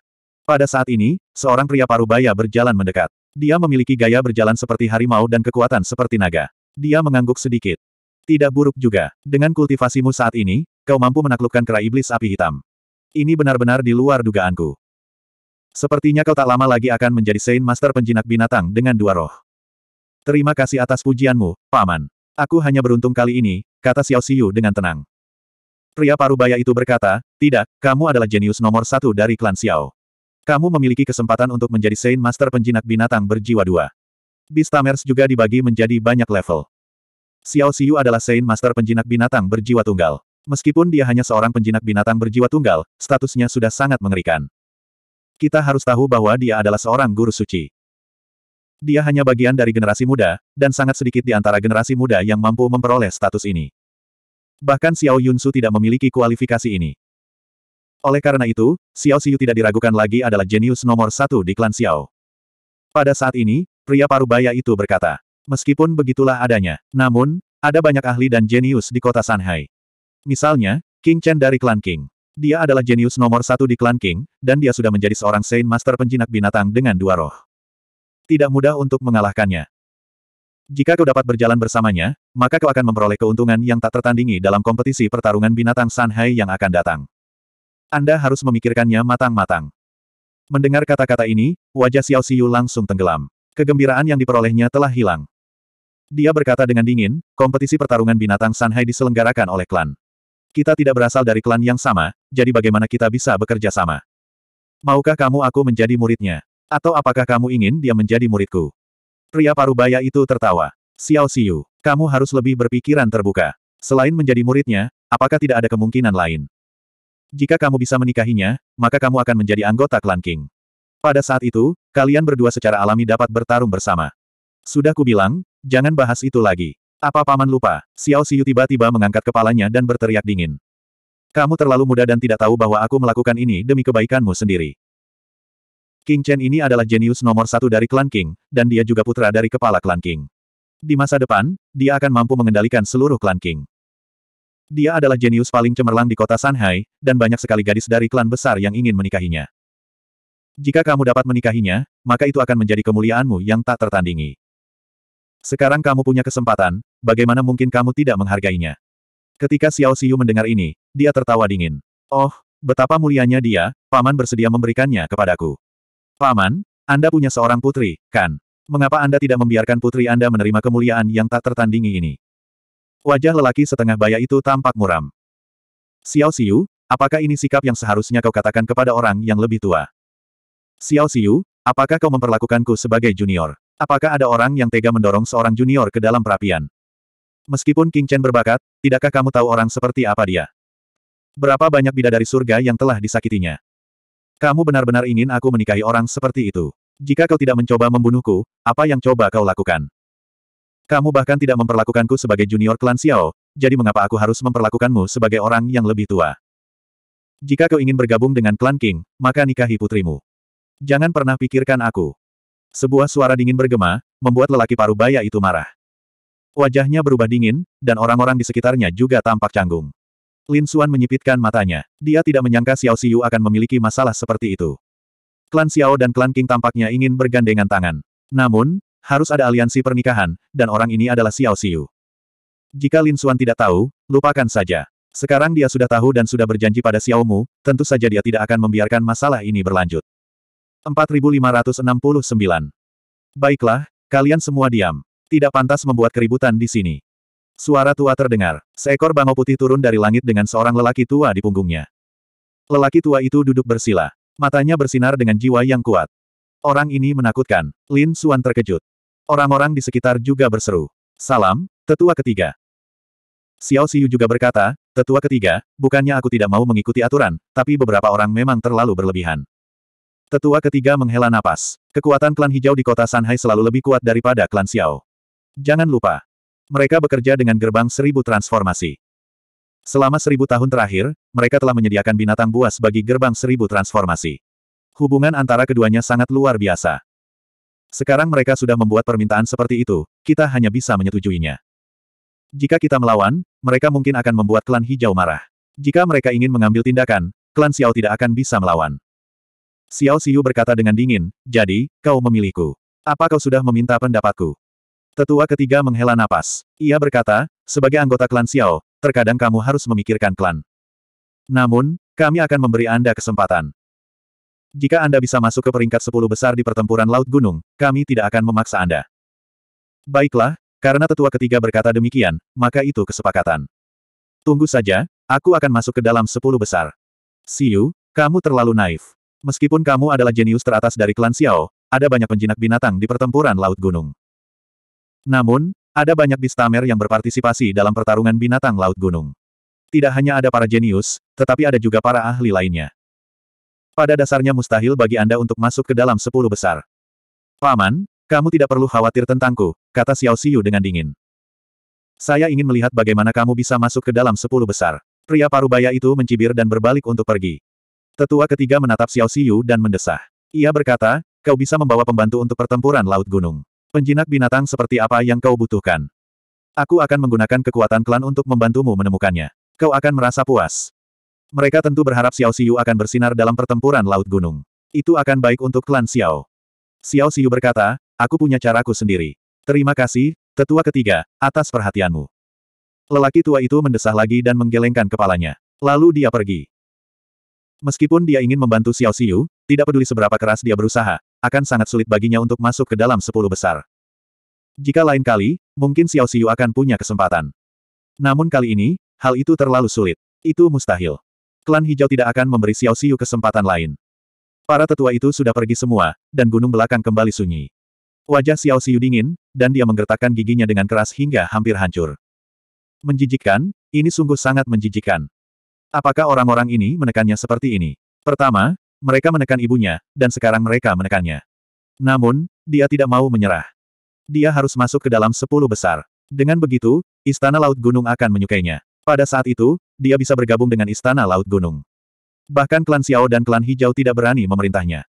Pada saat ini, seorang pria parubaya berjalan mendekat. Dia memiliki gaya berjalan seperti harimau dan kekuatan seperti naga. Dia mengangguk sedikit. Tidak buruk juga. Dengan kultivasimu saat ini, kau mampu menaklukkan kera iblis api hitam. Ini benar-benar di luar dugaanku. Sepertinya kau tak lama lagi akan menjadi Saint Master penjinak binatang dengan dua roh. Terima kasih atas pujianmu, Paman. Aku hanya beruntung kali ini, kata Xiao Xiu dengan tenang. Pria parubaya itu berkata, tidak, kamu adalah jenius nomor satu dari klan Xiao. Kamu memiliki kesempatan untuk menjadi Saint Master penjinak binatang berjiwa dua. Bistamers juga dibagi menjadi banyak level. Xiao Xiu adalah Saint Master penjinak binatang berjiwa tunggal. Meskipun dia hanya seorang penjinak binatang berjiwa tunggal, statusnya sudah sangat mengerikan. Kita harus tahu bahwa dia adalah seorang guru suci. Dia hanya bagian dari generasi muda, dan sangat sedikit di antara generasi muda yang mampu memperoleh status ini. Bahkan Xiao Yunsu tidak memiliki kualifikasi ini. Oleh karena itu, Xiao Xiu tidak diragukan lagi adalah jenius nomor satu di klan Xiao. Pada saat ini, pria parubaya itu berkata. Meskipun begitulah adanya. Namun, ada banyak ahli dan jenius di kota Shanghai. Misalnya, King Chen dari klan King. Dia adalah jenius nomor satu di klan King, dan dia sudah menjadi seorang Saint Master penjinak binatang dengan dua roh. Tidak mudah untuk mengalahkannya. Jika kau dapat berjalan bersamanya, maka kau akan memperoleh keuntungan yang tak tertandingi dalam kompetisi pertarungan binatang Shanghai yang akan datang. Anda harus memikirkannya matang-matang. Mendengar kata-kata ini, wajah Xiao Xiu langsung tenggelam. Kegembiraan yang diperolehnya telah hilang. Dia berkata dengan dingin, kompetisi pertarungan binatang Shanghai diselenggarakan oleh klan. Kita tidak berasal dari klan yang sama, jadi bagaimana kita bisa bekerja sama? Maukah kamu aku menjadi muridnya? Atau apakah kamu ingin dia menjadi muridku? Pria parubaya itu tertawa. Xiao Xiu, kamu harus lebih berpikiran terbuka. Selain menjadi muridnya, apakah tidak ada kemungkinan lain? Jika kamu bisa menikahinya, maka kamu akan menjadi anggota klan King. Pada saat itu, kalian berdua secara alami dapat bertarung bersama. Sudah kubilang, jangan bahas itu lagi. Apa paman lupa? Xiao Siyu tiba-tiba mengangkat kepalanya dan berteriak dingin. Kamu terlalu muda dan tidak tahu bahwa aku melakukan ini demi kebaikanmu sendiri. King Chen ini adalah jenius nomor satu dari klan King, dan dia juga putra dari kepala klan King. Di masa depan, dia akan mampu mengendalikan seluruh klan King. Dia adalah jenius paling cemerlang di kota Shanghai, dan banyak sekali gadis dari klan besar yang ingin menikahinya. Jika kamu dapat menikahinya, maka itu akan menjadi kemuliaanmu yang tak tertandingi. Sekarang kamu punya kesempatan, bagaimana mungkin kamu tidak menghargainya? Ketika Xiao Xiu mendengar ini, dia tertawa dingin. Oh, betapa mulianya dia, paman bersedia memberikannya kepadaku. Paman, Anda punya seorang putri, kan? Mengapa Anda tidak membiarkan putri Anda menerima kemuliaan yang tak tertandingi ini? Wajah lelaki setengah baya itu tampak muram. Xiao Xiu, apakah ini sikap yang seharusnya kau katakan kepada orang yang lebih tua? Xiao Xiu, apakah kau memperlakukanku sebagai junior? Apakah ada orang yang tega mendorong seorang junior ke dalam perapian? Meskipun King Chen berbakat, tidakkah kamu tahu orang seperti apa dia? Berapa banyak bidadari surga yang telah disakitinya? Kamu benar-benar ingin aku menikahi orang seperti itu. Jika kau tidak mencoba membunuhku, apa yang coba kau lakukan? Kamu bahkan tidak memperlakukanku sebagai junior klan Xiao, jadi mengapa aku harus memperlakukanmu sebagai orang yang lebih tua? Jika kau ingin bergabung dengan klan King, maka nikahi putrimu. Jangan pernah pikirkan aku. Sebuah suara dingin bergema, membuat lelaki paruh baya itu marah. Wajahnya berubah dingin, dan orang-orang di sekitarnya juga tampak canggung. Lin Xuan menyipitkan matanya. Dia tidak menyangka Xiao Xiu akan memiliki masalah seperti itu. Klan Xiao dan klan King tampaknya ingin bergandengan tangan. Namun, harus ada aliansi pernikahan, dan orang ini adalah Xiao Xiu. Jika Lin Xuan tidak tahu, lupakan saja. Sekarang dia sudah tahu dan sudah berjanji pada Xiao Mu, tentu saja dia tidak akan membiarkan masalah ini berlanjut. 4569 Baiklah, kalian semua diam. Tidak pantas membuat keributan di sini. Suara tua terdengar. Seekor bangau putih turun dari langit dengan seorang lelaki tua di punggungnya. Lelaki tua itu duduk bersila. Matanya bersinar dengan jiwa yang kuat. Orang ini menakutkan. Lin Xuan terkejut. Orang-orang di sekitar juga berseru. Salam, tetua ketiga. Xiao Xiu juga berkata, tetua ketiga, bukannya aku tidak mau mengikuti aturan, tapi beberapa orang memang terlalu berlebihan. Tetua ketiga menghela napas. Kekuatan klan hijau di kota Shanghai selalu lebih kuat daripada klan Xiao. Jangan lupa. Mereka bekerja dengan gerbang seribu transformasi. Selama seribu tahun terakhir, mereka telah menyediakan binatang buas bagi gerbang seribu transformasi. Hubungan antara keduanya sangat luar biasa. Sekarang mereka sudah membuat permintaan seperti itu, kita hanya bisa menyetujuinya. Jika kita melawan, mereka mungkin akan membuat klan hijau marah. Jika mereka ingin mengambil tindakan, klan Xiao tidak akan bisa melawan. Xiao Xiu berkata dengan dingin, jadi, kau memilihku. Apa kau sudah meminta pendapatku? Tetua ketiga menghela napas. Ia berkata, sebagai anggota klan Xiao, terkadang kamu harus memikirkan klan. Namun, kami akan memberi Anda kesempatan. Jika Anda bisa masuk ke peringkat 10 besar di pertempuran Laut Gunung, kami tidak akan memaksa Anda. Baiklah, karena tetua ketiga berkata demikian, maka itu kesepakatan. Tunggu saja, aku akan masuk ke dalam 10 besar. Siu, kamu terlalu naif. Meskipun kamu adalah jenius teratas dari klan Xiao, ada banyak penjinak binatang di pertempuran Laut Gunung. Namun, ada banyak bistamer yang berpartisipasi dalam pertarungan binatang Laut Gunung. Tidak hanya ada para jenius, tetapi ada juga para ahli lainnya. Pada dasarnya mustahil bagi Anda untuk masuk ke dalam sepuluh besar. Paman, kamu tidak perlu khawatir tentangku, kata Xiao Xiu dengan dingin. Saya ingin melihat bagaimana kamu bisa masuk ke dalam sepuluh besar. Pria parubaya itu mencibir dan berbalik untuk pergi. Tetua ketiga menatap Xiao Xiu dan mendesah. Ia berkata, kau bisa membawa pembantu untuk pertempuran Laut Gunung. Penjinak binatang seperti apa yang kau butuhkan. Aku akan menggunakan kekuatan klan untuk membantumu menemukannya. Kau akan merasa puas. Mereka tentu berharap Xiao Xiu akan bersinar dalam pertempuran Laut Gunung. Itu akan baik untuk klan Xiao. Xiao Xiu berkata, aku punya caraku sendiri. Terima kasih, tetua ketiga, atas perhatianmu. Lelaki tua itu mendesah lagi dan menggelengkan kepalanya. Lalu dia pergi. Meskipun dia ingin membantu Xiao Xiu, tidak peduli seberapa keras dia berusaha, akan sangat sulit baginya untuk masuk ke dalam sepuluh besar. Jika lain kali, mungkin Xiao Xiu akan punya kesempatan. Namun kali ini, hal itu terlalu sulit. Itu mustahil klan hijau tidak akan memberi Xiao Xiu kesempatan lain. Para tetua itu sudah pergi semua, dan gunung belakang kembali sunyi. Wajah Xiao Xiu dingin, dan dia menggertakkan giginya dengan keras hingga hampir hancur. Menjijikkan, ini sungguh sangat menjijikkan. Apakah orang-orang ini menekannya seperti ini? Pertama, mereka menekan ibunya, dan sekarang mereka menekannya. Namun, dia tidak mau menyerah. Dia harus masuk ke dalam sepuluh besar. Dengan begitu, Istana Laut Gunung akan menyukainya. Pada saat itu, dia bisa bergabung dengan Istana Laut Gunung. Bahkan klan Xiao dan klan Hijau tidak berani memerintahnya.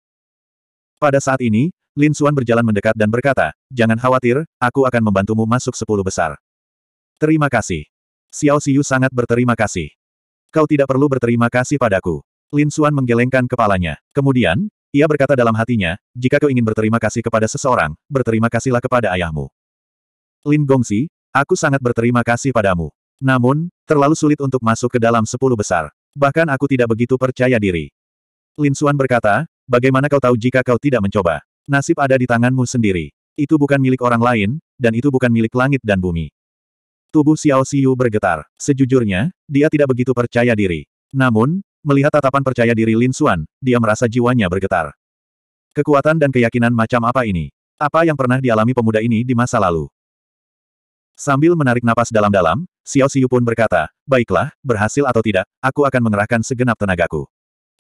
Pada saat ini, Lin Xuan berjalan mendekat dan berkata, Jangan khawatir, aku akan membantumu masuk sepuluh besar. Terima kasih. Xiao Xiu sangat berterima kasih. Kau tidak perlu berterima kasih padaku. Lin Xuan menggelengkan kepalanya. Kemudian, ia berkata dalam hatinya, jika kau ingin berterima kasih kepada seseorang, berterima kasihlah kepada ayahmu. Lin Gongxi, aku sangat berterima kasih padamu. Namun, terlalu sulit untuk masuk ke dalam sepuluh besar. Bahkan aku tidak begitu percaya diri. Lin Xuan berkata, bagaimana kau tahu jika kau tidak mencoba? Nasib ada di tanganmu sendiri. Itu bukan milik orang lain, dan itu bukan milik langit dan bumi. Tubuh Xiao Xiu bergetar. Sejujurnya, dia tidak begitu percaya diri. Namun, melihat tatapan percaya diri Lin Xuan, dia merasa jiwanya bergetar. Kekuatan dan keyakinan macam apa ini? Apa yang pernah dialami pemuda ini di masa lalu? Sambil menarik napas dalam-dalam, Xiao Xiu pun berkata, baiklah, berhasil atau tidak, aku akan mengerahkan segenap tenagaku.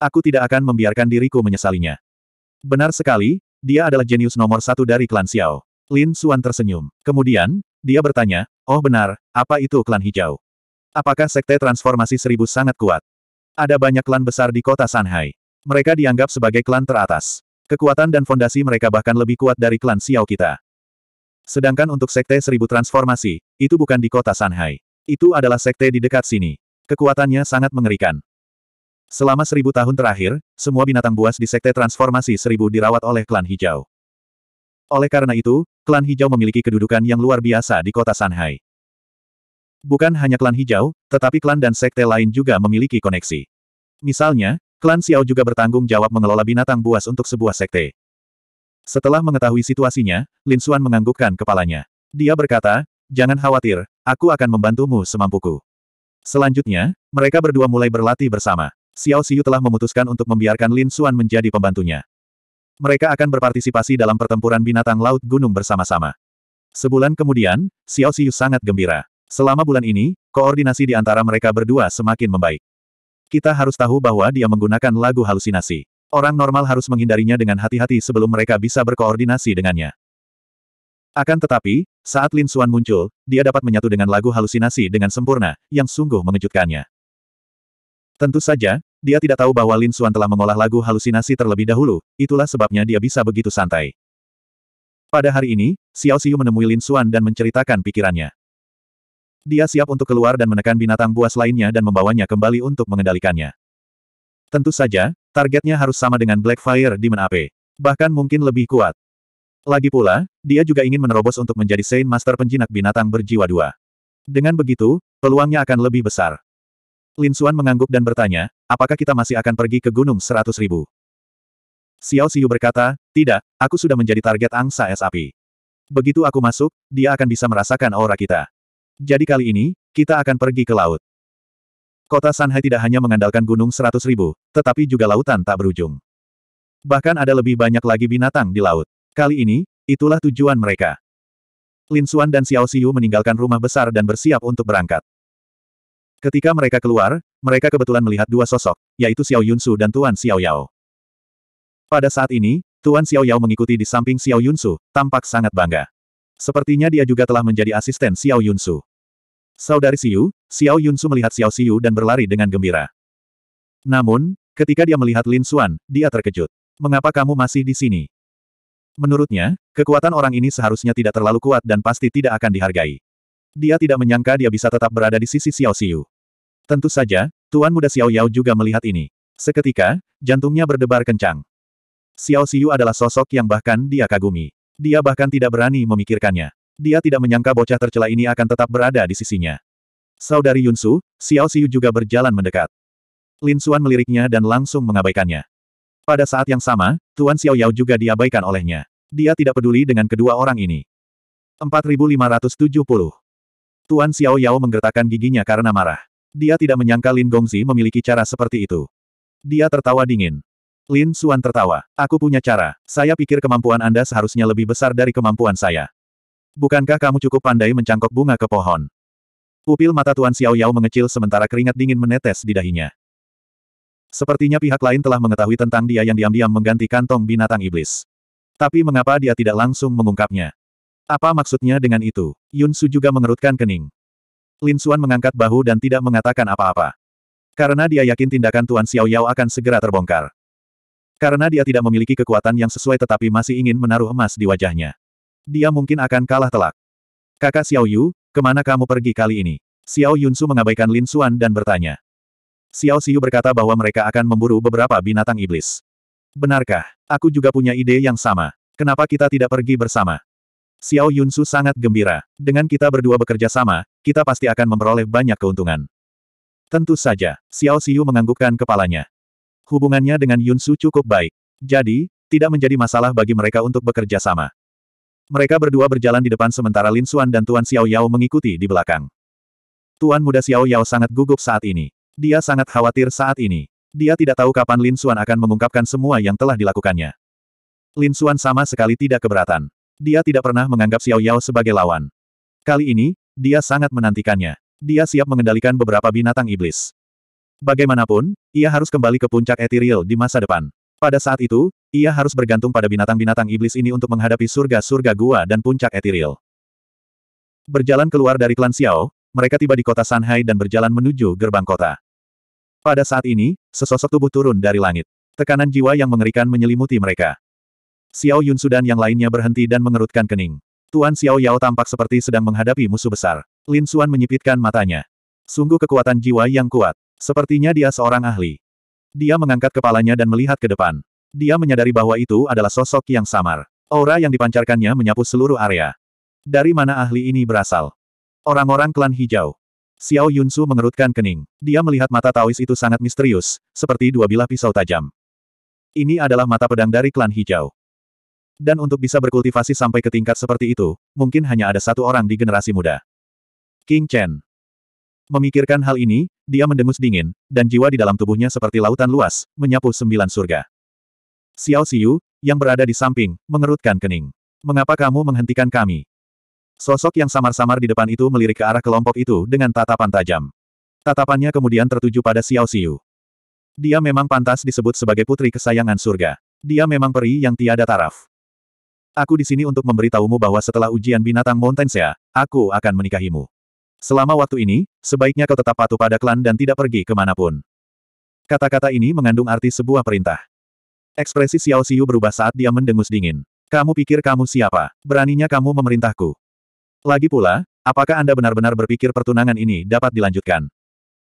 Aku tidak akan membiarkan diriku menyesalinya. Benar sekali, dia adalah jenius nomor satu dari klan Xiao. Lin Xuan tersenyum. Kemudian, dia bertanya, oh benar, apa itu klan hijau? Apakah sekte transformasi seribu sangat kuat? Ada banyak klan besar di kota Shanghai. Mereka dianggap sebagai klan teratas. Kekuatan dan fondasi mereka bahkan lebih kuat dari klan Xiao kita. Sedangkan untuk Sekte Seribu Transformasi, itu bukan di kota Shanghai. Itu adalah sekte di dekat sini. Kekuatannya sangat mengerikan. Selama seribu tahun terakhir, semua binatang buas di Sekte Transformasi Seribu dirawat oleh klan hijau. Oleh karena itu, klan hijau memiliki kedudukan yang luar biasa di kota Shanghai. Bukan hanya klan hijau, tetapi klan dan sekte lain juga memiliki koneksi. Misalnya, klan Xiao juga bertanggung jawab mengelola binatang buas untuk sebuah sekte. Setelah mengetahui situasinya, Lin Xuan menganggukkan kepalanya. Dia berkata, jangan khawatir, aku akan membantumu semampuku. Selanjutnya, mereka berdua mulai berlatih bersama. Xiao Xiu telah memutuskan untuk membiarkan Lin Xuan menjadi pembantunya. Mereka akan berpartisipasi dalam pertempuran binatang laut gunung bersama-sama. Sebulan kemudian, Xiao Xiu sangat gembira. Selama bulan ini, koordinasi di antara mereka berdua semakin membaik. Kita harus tahu bahwa dia menggunakan lagu halusinasi. Orang normal harus menghindarinya dengan hati-hati sebelum mereka bisa berkoordinasi dengannya. Akan tetapi, saat Lin Xuan muncul, dia dapat menyatu dengan lagu halusinasi dengan sempurna, yang sungguh mengejutkannya. Tentu saja, dia tidak tahu bahwa Lin Xuan telah mengolah lagu halusinasi terlebih dahulu, itulah sebabnya dia bisa begitu santai. Pada hari ini, Xiao Xiu menemui Lin Xuan dan menceritakan pikirannya. Dia siap untuk keluar dan menekan binatang buas lainnya dan membawanya kembali untuk mengendalikannya. Tentu saja, targetnya harus sama dengan Blackfire di Menape, Bahkan mungkin lebih kuat. Lagi pula, dia juga ingin menerobos untuk menjadi Saint Master penjinak binatang berjiwa dua. Dengan begitu, peluangnya akan lebih besar. Lin Xuan mengangguk dan bertanya, apakah kita masih akan pergi ke Gunung Seratus Ribu? Xiao Xiu berkata, tidak, aku sudah menjadi target angsa es api. Begitu aku masuk, dia akan bisa merasakan aura kita. Jadi kali ini, kita akan pergi ke laut. Kota Shanghai tidak hanya mengandalkan gunung seratus ribu, tetapi juga lautan tak berujung. Bahkan ada lebih banyak lagi binatang di laut. Kali ini, itulah tujuan mereka. Lin Xuan dan Xiao Xiu meninggalkan rumah besar dan bersiap untuk berangkat. Ketika mereka keluar, mereka kebetulan melihat dua sosok, yaitu Xiao Yunsu dan Tuan Xiao Yao. Pada saat ini, Tuan Xiao Yao mengikuti di samping Xiao Yunsu, tampak sangat bangga. Sepertinya dia juga telah menjadi asisten Xiao Yunsu. Saudari Siu, Xiao Yunsu melihat Xiao Siu dan berlari dengan gembira. Namun, ketika dia melihat Lin Xuan, dia terkejut. Mengapa kamu masih di sini? Menurutnya, kekuatan orang ini seharusnya tidak terlalu kuat dan pasti tidak akan dihargai. Dia tidak menyangka dia bisa tetap berada di sisi Xiao Siu. Tentu saja, Tuan Muda Xiao Yao juga melihat ini. Seketika, jantungnya berdebar kencang. Xiao Siu adalah sosok yang bahkan dia kagumi. Dia bahkan tidak berani memikirkannya. Dia tidak menyangka bocah tercela ini akan tetap berada di sisinya. Saudari Yunsu, Xiao Xiu juga berjalan mendekat. Lin Xuan meliriknya dan langsung mengabaikannya. Pada saat yang sama, Tuan Xiao Yao juga diabaikan olehnya. Dia tidak peduli dengan kedua orang ini. 4570 Tuan Xiao Yao menggertakkan giginya karena marah. Dia tidak menyangka Lin Gongzi memiliki cara seperti itu. Dia tertawa dingin. Lin Xuan tertawa. Aku punya cara. Saya pikir kemampuan Anda seharusnya lebih besar dari kemampuan saya. Bukankah kamu cukup pandai mencangkok bunga ke pohon? Upil mata Tuan Xiao Yao mengecil sementara keringat dingin menetes di dahinya. Sepertinya pihak lain telah mengetahui tentang dia yang diam-diam mengganti kantong binatang iblis. Tapi mengapa dia tidak langsung mengungkapnya? Apa maksudnya dengan itu? Yun Su juga mengerutkan kening. Lin Xuan mengangkat bahu dan tidak mengatakan apa-apa. Karena dia yakin tindakan Tuan Xiao Yao akan segera terbongkar. Karena dia tidak memiliki kekuatan yang sesuai tetapi masih ingin menaruh emas di wajahnya. Dia mungkin akan kalah telak. Kakak Xiao Yu, kemana kamu pergi kali ini? Xiao Yunsu mengabaikan Lin Xuan dan bertanya. Xiao Xiu berkata bahwa mereka akan memburu beberapa binatang iblis. Benarkah? Aku juga punya ide yang sama. Kenapa kita tidak pergi bersama? Xiao Yunsu sangat gembira. Dengan kita berdua bekerja sama, kita pasti akan memperoleh banyak keuntungan. Tentu saja, Xiao Xiu menganggukkan kepalanya. Hubungannya dengan Yunsu cukup baik. Jadi, tidak menjadi masalah bagi mereka untuk bekerja sama. Mereka berdua berjalan di depan sementara Lin Xuan dan Tuan Xiao Yao mengikuti di belakang. Tuan muda Xiao Yao sangat gugup saat ini. Dia sangat khawatir saat ini. Dia tidak tahu kapan Lin Xuan akan mengungkapkan semua yang telah dilakukannya. Lin Xuan sama sekali tidak keberatan. Dia tidak pernah menganggap Xiao Yao sebagai lawan. Kali ini, dia sangat menantikannya. Dia siap mengendalikan beberapa binatang iblis. Bagaimanapun, ia harus kembali ke puncak ethereal di masa depan. Pada saat itu, ia harus bergantung pada binatang-binatang iblis ini untuk menghadapi surga-surga gua dan puncak etiril. Berjalan keluar dari klan Xiao, mereka tiba di kota Shanghai dan berjalan menuju gerbang kota. Pada saat ini, sesosok tubuh turun dari langit. Tekanan jiwa yang mengerikan menyelimuti mereka. Xiao Yunsu dan yang lainnya berhenti dan mengerutkan kening. Tuan Xiao Yao tampak seperti sedang menghadapi musuh besar. Lin Xuan menyipitkan matanya. Sungguh kekuatan jiwa yang kuat. Sepertinya dia seorang ahli. Dia mengangkat kepalanya dan melihat ke depan. Dia menyadari bahwa itu adalah sosok yang samar. Aura yang dipancarkannya menyapu seluruh area. Dari mana ahli ini berasal? Orang-orang klan hijau. Xiao Yunsu mengerutkan kening. Dia melihat mata Taois itu sangat misterius, seperti dua bilah pisau tajam. Ini adalah mata pedang dari klan hijau. Dan untuk bisa berkultivasi sampai ke tingkat seperti itu, mungkin hanya ada satu orang di generasi muda. King Chen. Memikirkan hal ini, dia mendengus dingin, dan jiwa di dalam tubuhnya seperti lautan luas, menyapu sembilan surga. Xiao Xiu, yang berada di samping, mengerutkan kening. Mengapa kamu menghentikan kami? Sosok yang samar-samar di depan itu melirik ke arah kelompok itu dengan tatapan tajam. Tatapannya kemudian tertuju pada Xiao Xiu. Dia memang pantas disebut sebagai putri kesayangan surga. Dia memang peri yang tiada taraf. Aku di sini untuk memberitahumu bahwa setelah ujian binatang Mountain aku akan menikahimu. Selama waktu ini, sebaiknya kau tetap patuh pada klan dan tidak pergi kemanapun. Kata-kata ini mengandung arti sebuah perintah. Ekspresi Xiao Xiu berubah saat dia mendengus dingin. Kamu pikir kamu siapa? Beraninya kamu memerintahku. Lagi pula, apakah Anda benar-benar berpikir pertunangan ini dapat dilanjutkan?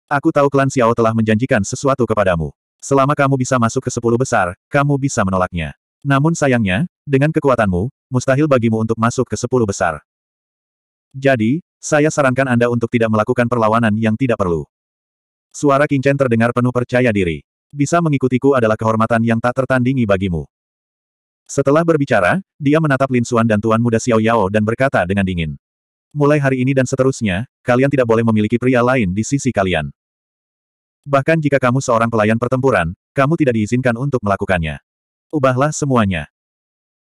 Aku tahu klan Xiao telah menjanjikan sesuatu kepadamu. Selama kamu bisa masuk ke sepuluh besar, kamu bisa menolaknya. Namun sayangnya, dengan kekuatanmu, mustahil bagimu untuk masuk ke sepuluh besar. Jadi, saya sarankan Anda untuk tidak melakukan perlawanan yang tidak perlu. Suara Chen terdengar penuh percaya diri. Bisa mengikutiku adalah kehormatan yang tak tertandingi bagimu. Setelah berbicara, dia menatap Lin Xuan dan Tuan Muda Xiao Yao dan berkata dengan dingin. Mulai hari ini dan seterusnya, kalian tidak boleh memiliki pria lain di sisi kalian. Bahkan jika kamu seorang pelayan pertempuran, kamu tidak diizinkan untuk melakukannya. Ubahlah semuanya.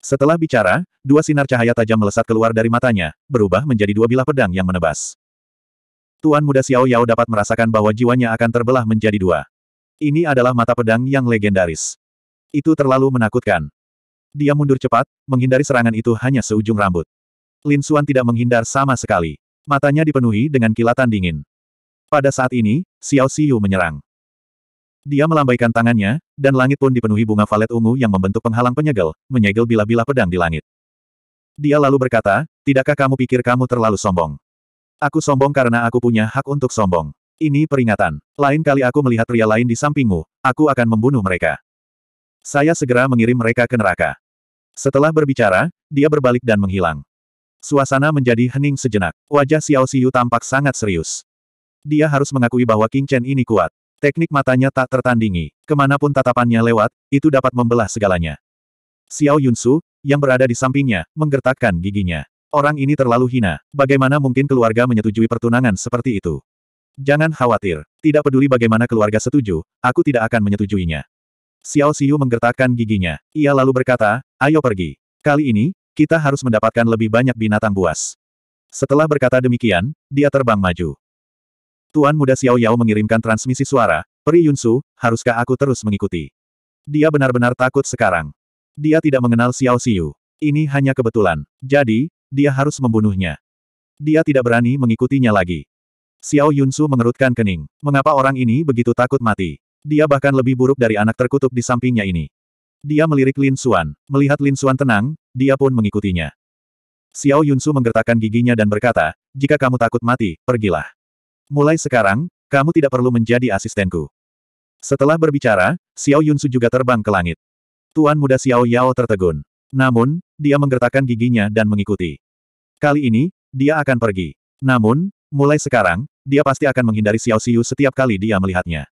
Setelah bicara, dua sinar cahaya tajam melesat keluar dari matanya, berubah menjadi dua bilah pedang yang menebas. Tuan Muda Xiao Yao dapat merasakan bahwa jiwanya akan terbelah menjadi dua. Ini adalah mata pedang yang legendaris. Itu terlalu menakutkan. Dia mundur cepat, menghindari serangan itu hanya seujung rambut. Lin Xuan tidak menghindar sama sekali. Matanya dipenuhi dengan kilatan dingin. Pada saat ini, Xiao Xiu menyerang. Dia melambaikan tangannya, dan langit pun dipenuhi bunga valet ungu yang membentuk penghalang penyegel, menyegel bila-bila pedang di langit. Dia lalu berkata, tidakkah kamu pikir kamu terlalu sombong? Aku sombong karena aku punya hak untuk sombong. Ini peringatan. Lain kali aku melihat pria lain di sampingmu, aku akan membunuh mereka. Saya segera mengirim mereka ke neraka. Setelah berbicara, dia berbalik dan menghilang. Suasana menjadi hening sejenak. Wajah Xiao Xiu tampak sangat serius. Dia harus mengakui bahwa King Chen ini kuat. Teknik matanya tak tertandingi. Kemanapun tatapannya lewat, itu dapat membelah segalanya. Xiao Yunsu, yang berada di sampingnya, menggertakkan giginya. Orang ini terlalu hina. Bagaimana mungkin keluarga menyetujui pertunangan seperti itu? Jangan khawatir, tidak peduli bagaimana keluarga setuju, aku tidak akan menyetujuinya. Xiao Xiu menggertakkan giginya. Ia lalu berkata, ayo pergi. Kali ini, kita harus mendapatkan lebih banyak binatang buas. Setelah berkata demikian, dia terbang maju. Tuan muda Xiao Yao mengirimkan transmisi suara, Peri Yunsu, haruskah aku terus mengikuti? Dia benar-benar takut sekarang. Dia tidak mengenal Xiao Xiu. Ini hanya kebetulan. Jadi, dia harus membunuhnya. Dia tidak berani mengikutinya lagi. Xiao Yunsu mengerutkan kening. Mengapa orang ini begitu takut mati? Dia bahkan lebih buruk dari anak terkutuk di sampingnya ini. Dia melirik Lin Xuan. Melihat Lin Xuan tenang, dia pun mengikutinya. Xiao Yunsu menggertakkan giginya dan berkata, jika kamu takut mati, pergilah. Mulai sekarang, kamu tidak perlu menjadi asistenku. Setelah berbicara, Xiao Yunsu juga terbang ke langit. Tuan muda Xiao Yao tertegun. Namun, dia menggertakkan giginya dan mengikuti. Kali ini, dia akan pergi. Namun, Mulai sekarang, dia pasti akan menghindari Xiao Xiu setiap kali dia melihatnya.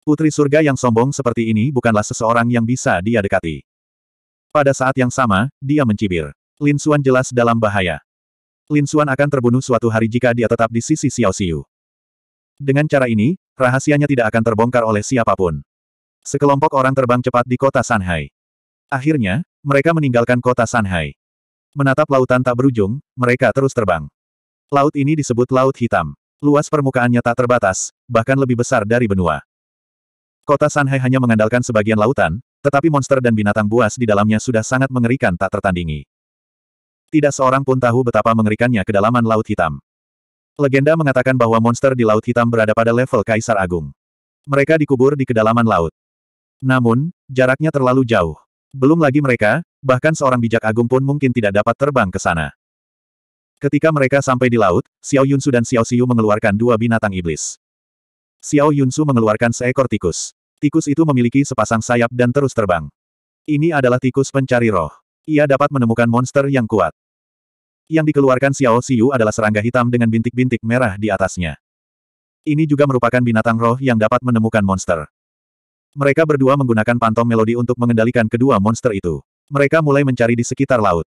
Putri surga yang sombong seperti ini bukanlah seseorang yang bisa dia dekati. Pada saat yang sama, dia mencibir. Lin Xuan jelas dalam bahaya. Lin Xuan akan terbunuh suatu hari jika dia tetap di sisi Xiao Xiu. Dengan cara ini, rahasianya tidak akan terbongkar oleh siapapun. Sekelompok orang terbang cepat di kota Shanghai. Akhirnya, mereka meninggalkan kota Shanghai. Menatap lautan tak berujung, mereka terus terbang. Laut ini disebut Laut Hitam. Luas permukaannya tak terbatas, bahkan lebih besar dari benua. Kota Sanhai hanya mengandalkan sebagian lautan, tetapi monster dan binatang buas di dalamnya sudah sangat mengerikan tak tertandingi. Tidak seorang pun tahu betapa mengerikannya kedalaman Laut Hitam. Legenda mengatakan bahwa monster di Laut Hitam berada pada level Kaisar Agung. Mereka dikubur di kedalaman laut. Namun, jaraknya terlalu jauh. Belum lagi mereka, bahkan seorang bijak agung pun mungkin tidak dapat terbang ke sana. Ketika mereka sampai di laut, Xiao Yunsu dan Xiao Xiu mengeluarkan dua binatang iblis. Xiao Yunsu mengeluarkan seekor tikus. Tikus itu memiliki sepasang sayap dan terus terbang. Ini adalah tikus pencari roh. Ia dapat menemukan monster yang kuat. Yang dikeluarkan Xiao Xiu adalah serangga hitam dengan bintik-bintik merah di atasnya. Ini juga merupakan binatang roh yang dapat menemukan monster. Mereka berdua menggunakan pantom melodi untuk mengendalikan kedua monster itu. Mereka mulai mencari di sekitar laut.